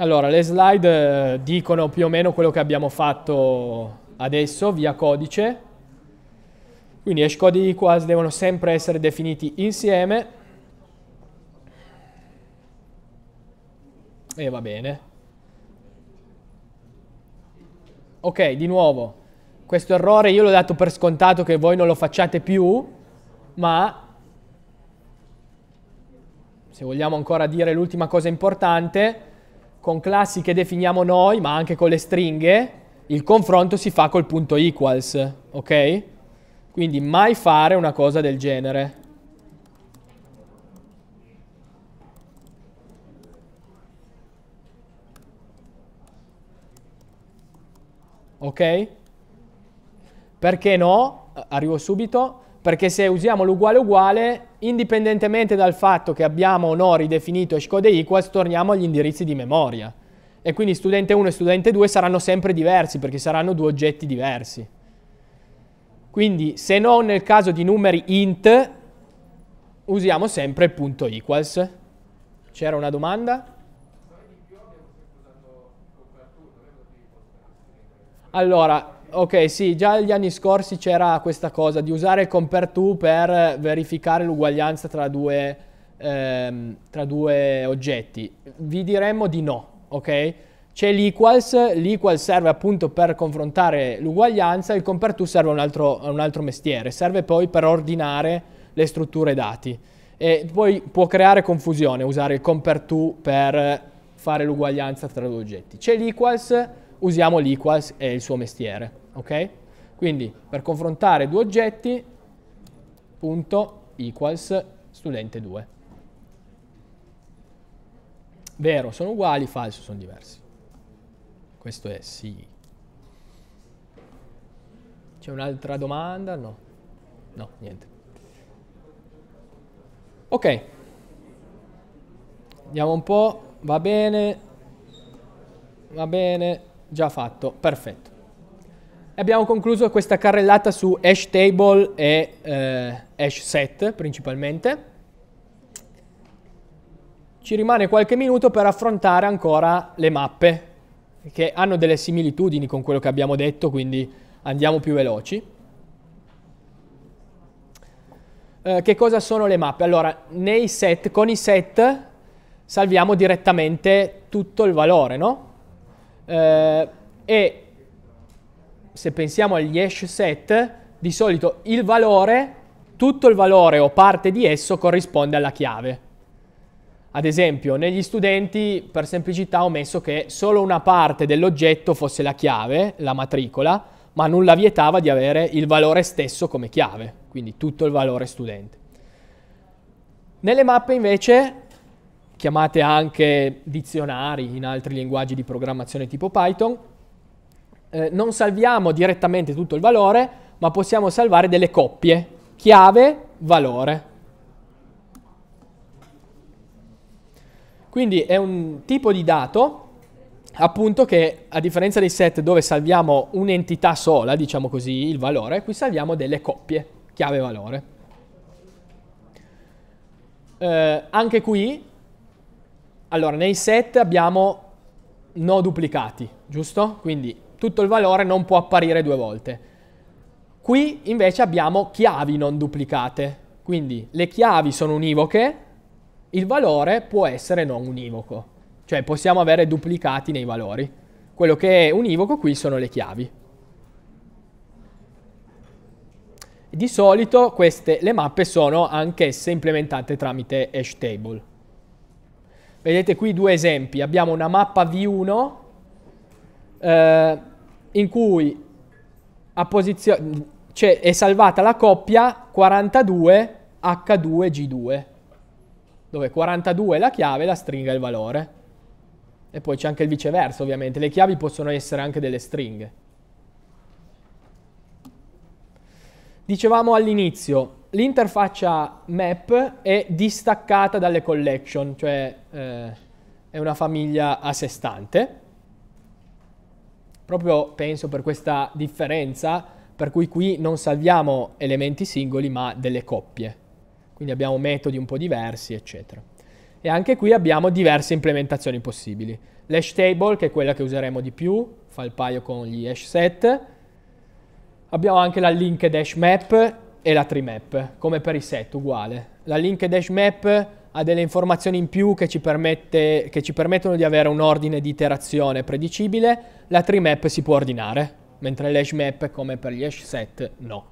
Allora, le slide eh, dicono più o meno quello che abbiamo fatto adesso via codice. Quindi hash code e equals devono sempre essere definiti insieme. E va bene. Ok, di nuovo, questo errore io l'ho dato per scontato che voi non lo facciate più, ma se vogliamo ancora dire l'ultima cosa importante, con classi che definiamo noi, ma anche con le stringhe, il confronto si fa col punto equals, ok? Quindi mai fare una cosa del genere. Ok? Perché no? Arrivo subito perché se usiamo l'uguale uguale, indipendentemente dal fatto che abbiamo o no ridefinito hash equals, torniamo agli indirizzi di memoria. E quindi studente 1 e studente 2 saranno sempre diversi, perché saranno due oggetti diversi. Quindi se non nel caso di numeri int, usiamo sempre il punto equals. C'era una domanda? Allora, Ok, sì, già negli anni scorsi c'era questa cosa di usare il compare to per verificare l'uguaglianza tra, ehm, tra due, oggetti. Vi diremmo di no, ok? C'è l'equals, l'equals serve appunto per confrontare l'uguaglianza, il compare to serve a un, altro, un altro mestiere, serve poi per ordinare le strutture dati. E poi può creare confusione usare il compare to per fare l'uguaglianza tra due oggetti. C'è l'equals usiamo l'equals e il suo mestiere, ok? Quindi per confrontare due oggetti, punto equals studente 2. Vero, sono uguali, falso, sono diversi. Questo è sì. C'è un'altra domanda? No. No, niente. Ok. Andiamo un po'. Va bene. Va bene. Già fatto, perfetto. Abbiamo concluso questa carrellata su hash table e eh, hash set principalmente. Ci rimane qualche minuto per affrontare ancora le mappe, che hanno delle similitudini con quello che abbiamo detto, quindi andiamo più veloci. Eh, che cosa sono le mappe? Allora, nei set, con i set salviamo direttamente tutto il valore, no? Eh, e se pensiamo agli hash set, di solito il valore, tutto il valore o parte di esso corrisponde alla chiave. Ad esempio, negli studenti, per semplicità, ho messo che solo una parte dell'oggetto fosse la chiave, la matricola, ma nulla vietava di avere il valore stesso come chiave, quindi tutto il valore studente. Nelle mappe invece chiamate anche dizionari in altri linguaggi di programmazione tipo Python, eh, non salviamo direttamente tutto il valore, ma possiamo salvare delle coppie, chiave, valore. Quindi è un tipo di dato appunto che a differenza dei set dove salviamo un'entità sola, diciamo così, il valore, qui salviamo delle coppie, chiave valore. Eh, anche qui allora, nei set abbiamo no duplicati, giusto? Quindi tutto il valore non può apparire due volte. Qui invece abbiamo chiavi non duplicate, quindi le chiavi sono univoche, il valore può essere non univoco, cioè possiamo avere duplicati nei valori. Quello che è univoco qui sono le chiavi. Di solito queste, le mappe sono anch'esse implementate tramite hash table. Vedete qui due esempi. Abbiamo una mappa V1 eh, in cui cioè è salvata la coppia 42 H2G2, dove 42 è la chiave e la stringa è il valore. E poi c'è anche il viceversa, ovviamente. Le chiavi possono essere anche delle stringhe. Dicevamo all'inizio, l'interfaccia map è distaccata dalle collection, cioè eh, è una famiglia a sé stante. Proprio penso per questa differenza, per cui qui non salviamo elementi singoli ma delle coppie. Quindi abbiamo metodi un po' diversi, eccetera. E anche qui abbiamo diverse implementazioni possibili. L'hash table, che è quella che useremo di più, fa il paio con gli hash set. Abbiamo anche la linked hash map, e la tree map, come per i set, uguale. La link dash map ha delle informazioni in più che ci, permette, che ci permettono di avere un ordine di iterazione predicibile, la tree map si può ordinare, mentre l'hash map, come per gli hash set, no.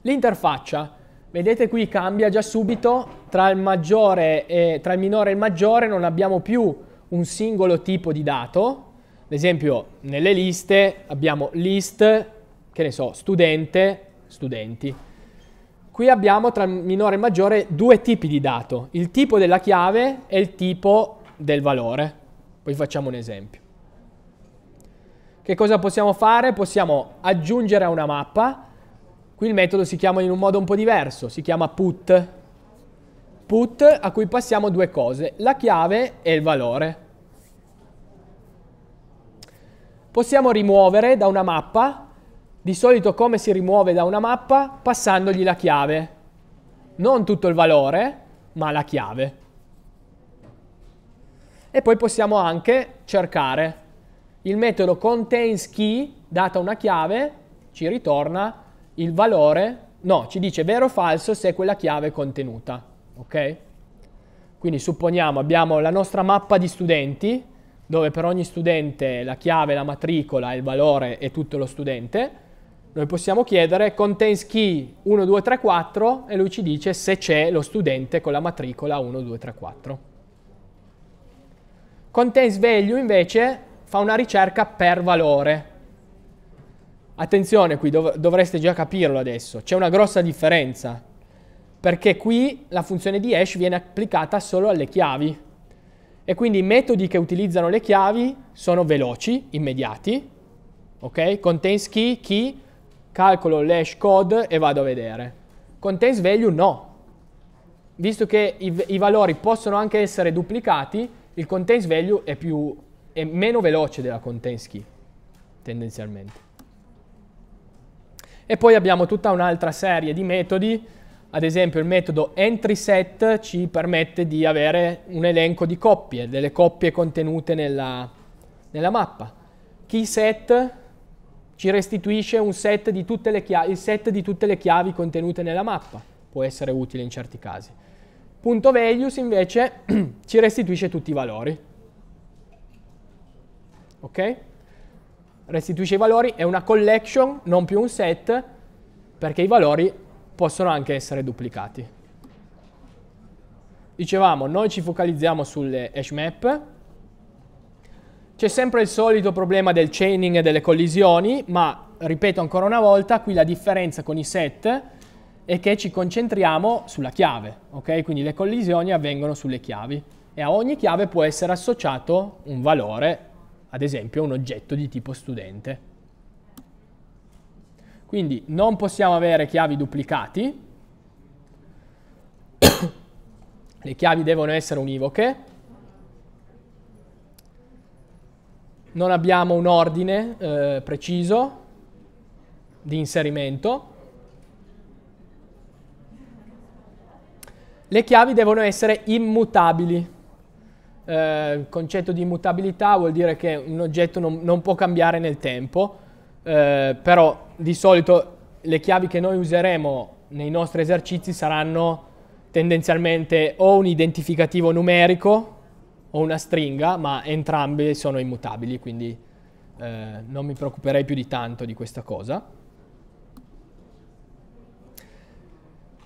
L'interfaccia. Vedete qui cambia già subito, tra il, maggiore e, tra il minore e il maggiore non abbiamo più un singolo tipo di dato, ad esempio, nelle liste abbiamo list, che ne so, studente, studenti. Qui abbiamo tra minore e maggiore due tipi di dato, il tipo della chiave e il tipo del valore. Poi facciamo un esempio. Che cosa possiamo fare? Possiamo aggiungere a una mappa, qui il metodo si chiama in un modo un po' diverso, si chiama put, put a cui passiamo due cose, la chiave e il valore. possiamo rimuovere da una mappa, di solito come si rimuove da una mappa? Passandogli la chiave. Non tutto il valore, ma la chiave. E poi possiamo anche cercare. Il metodo contains key, data una chiave, ci ritorna il valore, no, ci dice vero o falso se quella chiave è contenuta, ok? Quindi supponiamo abbiamo la nostra mappa di studenti, dove per ogni studente la chiave, la matricola, il valore è tutto lo studente, noi possiamo chiedere contains key 1234 e lui ci dice se c'è lo studente con la matricola 1234. Contains value invece fa una ricerca per valore. Attenzione qui, dov dovreste già capirlo adesso, c'è una grossa differenza, perché qui la funzione di hash viene applicata solo alle chiavi, e quindi i metodi che utilizzano le chiavi sono veloci, immediati, ok? Contains key, key, calcolo l'hash code e vado a vedere. Contains value no, visto che i, i valori possono anche essere duplicati, il contains value è, più, è meno veloce della contains key, tendenzialmente. E poi abbiamo tutta un'altra serie di metodi ad esempio il metodo entry set ci permette di avere un elenco di coppie, delle coppie contenute nella, nella mappa. Key set ci restituisce set chiavi, il set di tutte le chiavi contenute nella mappa, può essere utile in certi casi. Punto values invece ci restituisce tutti i valori. Ok? Restituisce i valori, è una collection, non più un set, perché i valori possono anche essere duplicati. Dicevamo, noi ci focalizziamo sulle hash map, c'è sempre il solito problema del chaining e delle collisioni, ma ripeto ancora una volta, qui la differenza con i set è che ci concentriamo sulla chiave, ok? Quindi le collisioni avvengono sulle chiavi e a ogni chiave può essere associato un valore, ad esempio un oggetto di tipo studente. Quindi non possiamo avere chiavi duplicati, le chiavi devono essere univoche, non abbiamo un ordine eh, preciso di inserimento. Le chiavi devono essere immutabili. Eh, concetto di immutabilità vuol dire che un oggetto non, non può cambiare nel tempo, eh, però di solito le chiavi che noi useremo nei nostri esercizi saranno tendenzialmente o un identificativo numerico o una stringa, ma entrambi sono immutabili, quindi eh, non mi preoccuperei più di tanto di questa cosa.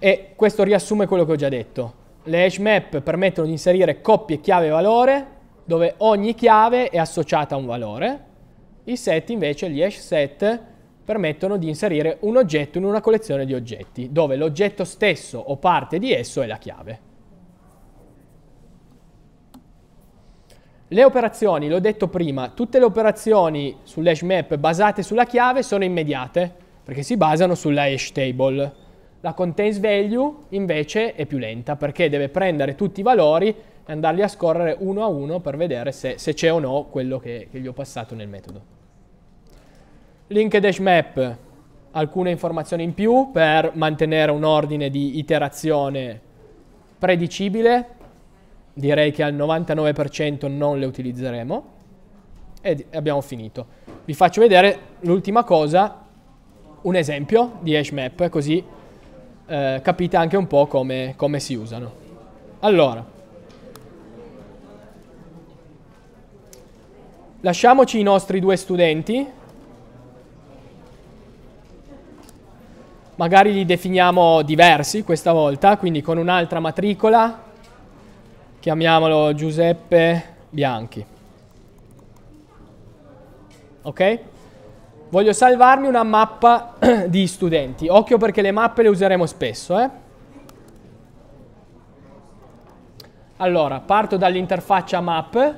E questo riassume quello che ho già detto. Le hash map permettono di inserire coppie chiave-valore dove ogni chiave è associata a un valore i set invece, gli hash set, permettono di inserire un oggetto in una collezione di oggetti, dove l'oggetto stesso o parte di esso è la chiave. Le operazioni, l'ho detto prima, tutte le operazioni sull'hash map basate sulla chiave sono immediate, perché si basano sulla hash table. La contains value invece è più lenta, perché deve prendere tutti i valori e andarli a scorrere uno a uno per vedere se, se c'è o no quello che, che gli ho passato nel metodo. Linked Map, alcune informazioni in più per mantenere un ordine di iterazione predicibile. Direi che al 99% non le utilizzeremo. E abbiamo finito. Vi faccio vedere l'ultima cosa, un esempio di hash map, così eh, capite anche un po' come, come si usano. Allora, lasciamoci i nostri due studenti magari li definiamo diversi questa volta, quindi con un'altra matricola, chiamiamolo Giuseppe Bianchi. Ok? Voglio salvarmi una mappa di studenti. Occhio perché le mappe le useremo spesso, eh? Allora, parto dall'interfaccia map.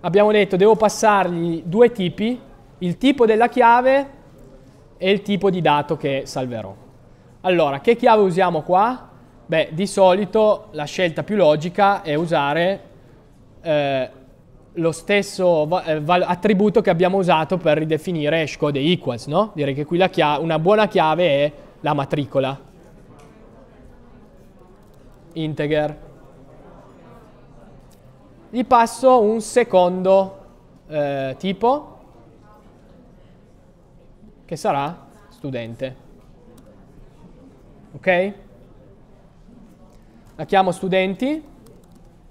Abbiamo detto devo passargli due tipi, il tipo della chiave e il tipo di dato che salverò. Allora, che chiave usiamo qua? Beh, di solito la scelta più logica è usare eh, lo stesso eh, attributo che abbiamo usato per ridefinire hash equals, no? Direi che qui una buona chiave è la matricola. Integer. Gli passo un secondo eh, tipo che sarà studente. Ok? La chiamo studenti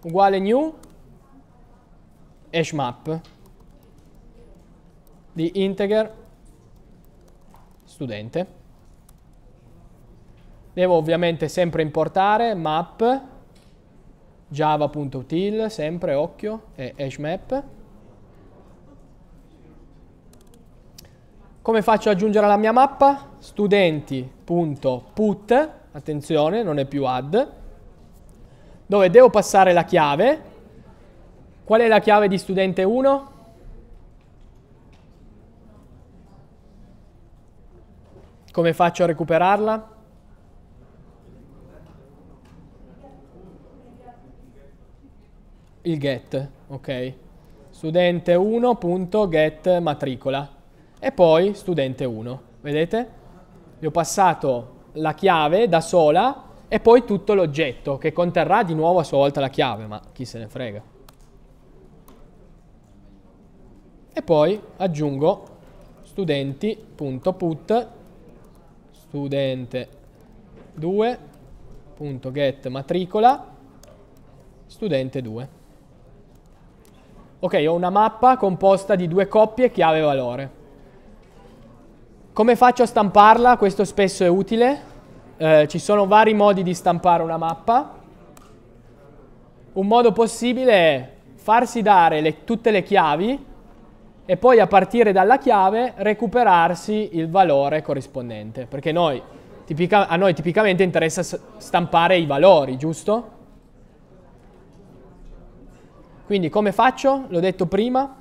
uguale new hash map, di integer studente. Devo ovviamente sempre importare map java.util, sempre occhio, e map. Come faccio ad aggiungere alla mia mappa? Studenti.put, attenzione, non è più add, dove devo passare la chiave. Qual è la chiave di studente 1? Come faccio a recuperarla? Il get, ok. Studente 1getmatricola matricola e poi studente 1, vedete? Gli ho passato la chiave da sola e poi tutto l'oggetto che conterrà di nuovo a sua volta la chiave, ma chi se ne frega. E poi aggiungo studenti.put studente 2.get matricola studente 2. Ok, ho una mappa composta di due coppie chiave-valore. Come faccio a stamparla? Questo spesso è utile. Eh, ci sono vari modi di stampare una mappa. Un modo possibile è farsi dare le, tutte le chiavi e poi a partire dalla chiave recuperarsi il valore corrispondente. Perché noi, tipica, a noi tipicamente interessa stampare i valori, giusto? Quindi come faccio? L'ho detto prima,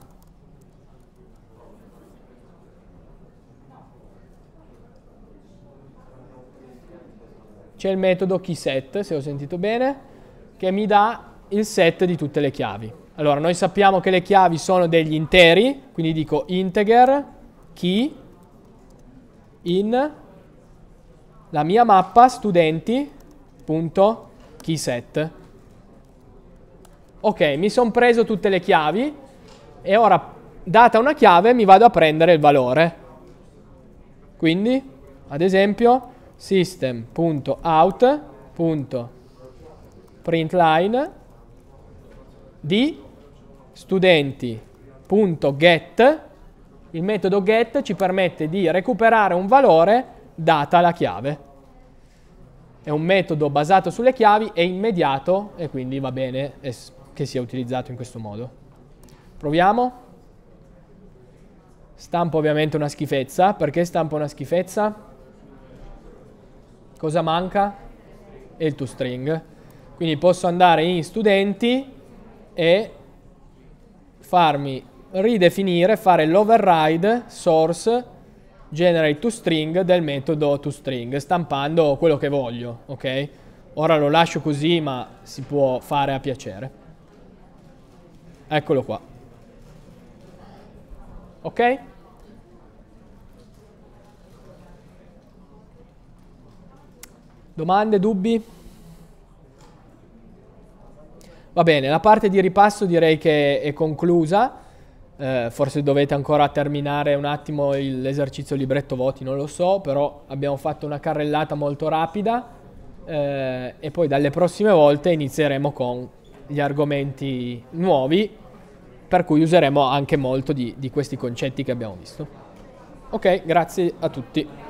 c'è il metodo keySet, se ho sentito bene, che mi dà il set di tutte le chiavi. Allora, noi sappiamo che le chiavi sono degli interi, quindi dico integer key in la mia mappa studenti.keyset. Ok, mi sono preso tutte le chiavi e ora, data una chiave, mi vado a prendere il valore. Quindi, ad esempio, system.out.println di studenti.get il metodo get ci permette di recuperare un valore data la chiave. È un metodo basato sulle chiavi, è immediato e quindi va bene che sia utilizzato in questo modo. Proviamo. Stampo ovviamente una schifezza. Perché stampo una schifezza? Cosa manca? Il toString. Quindi posso andare in studenti e farmi ridefinire, fare l'override source generate toString del metodo toString, stampando quello che voglio, ok? Ora lo lascio così, ma si può fare a piacere. Eccolo qua. Ok? Domande, dubbi? Va bene, la parte di ripasso direi che è conclusa. Eh, forse dovete ancora terminare un attimo l'esercizio libretto voti, non lo so, però abbiamo fatto una carrellata molto rapida eh, e poi dalle prossime volte inizieremo con gli argomenti nuovi, per cui useremo anche molto di, di questi concetti che abbiamo visto. Ok, grazie a tutti.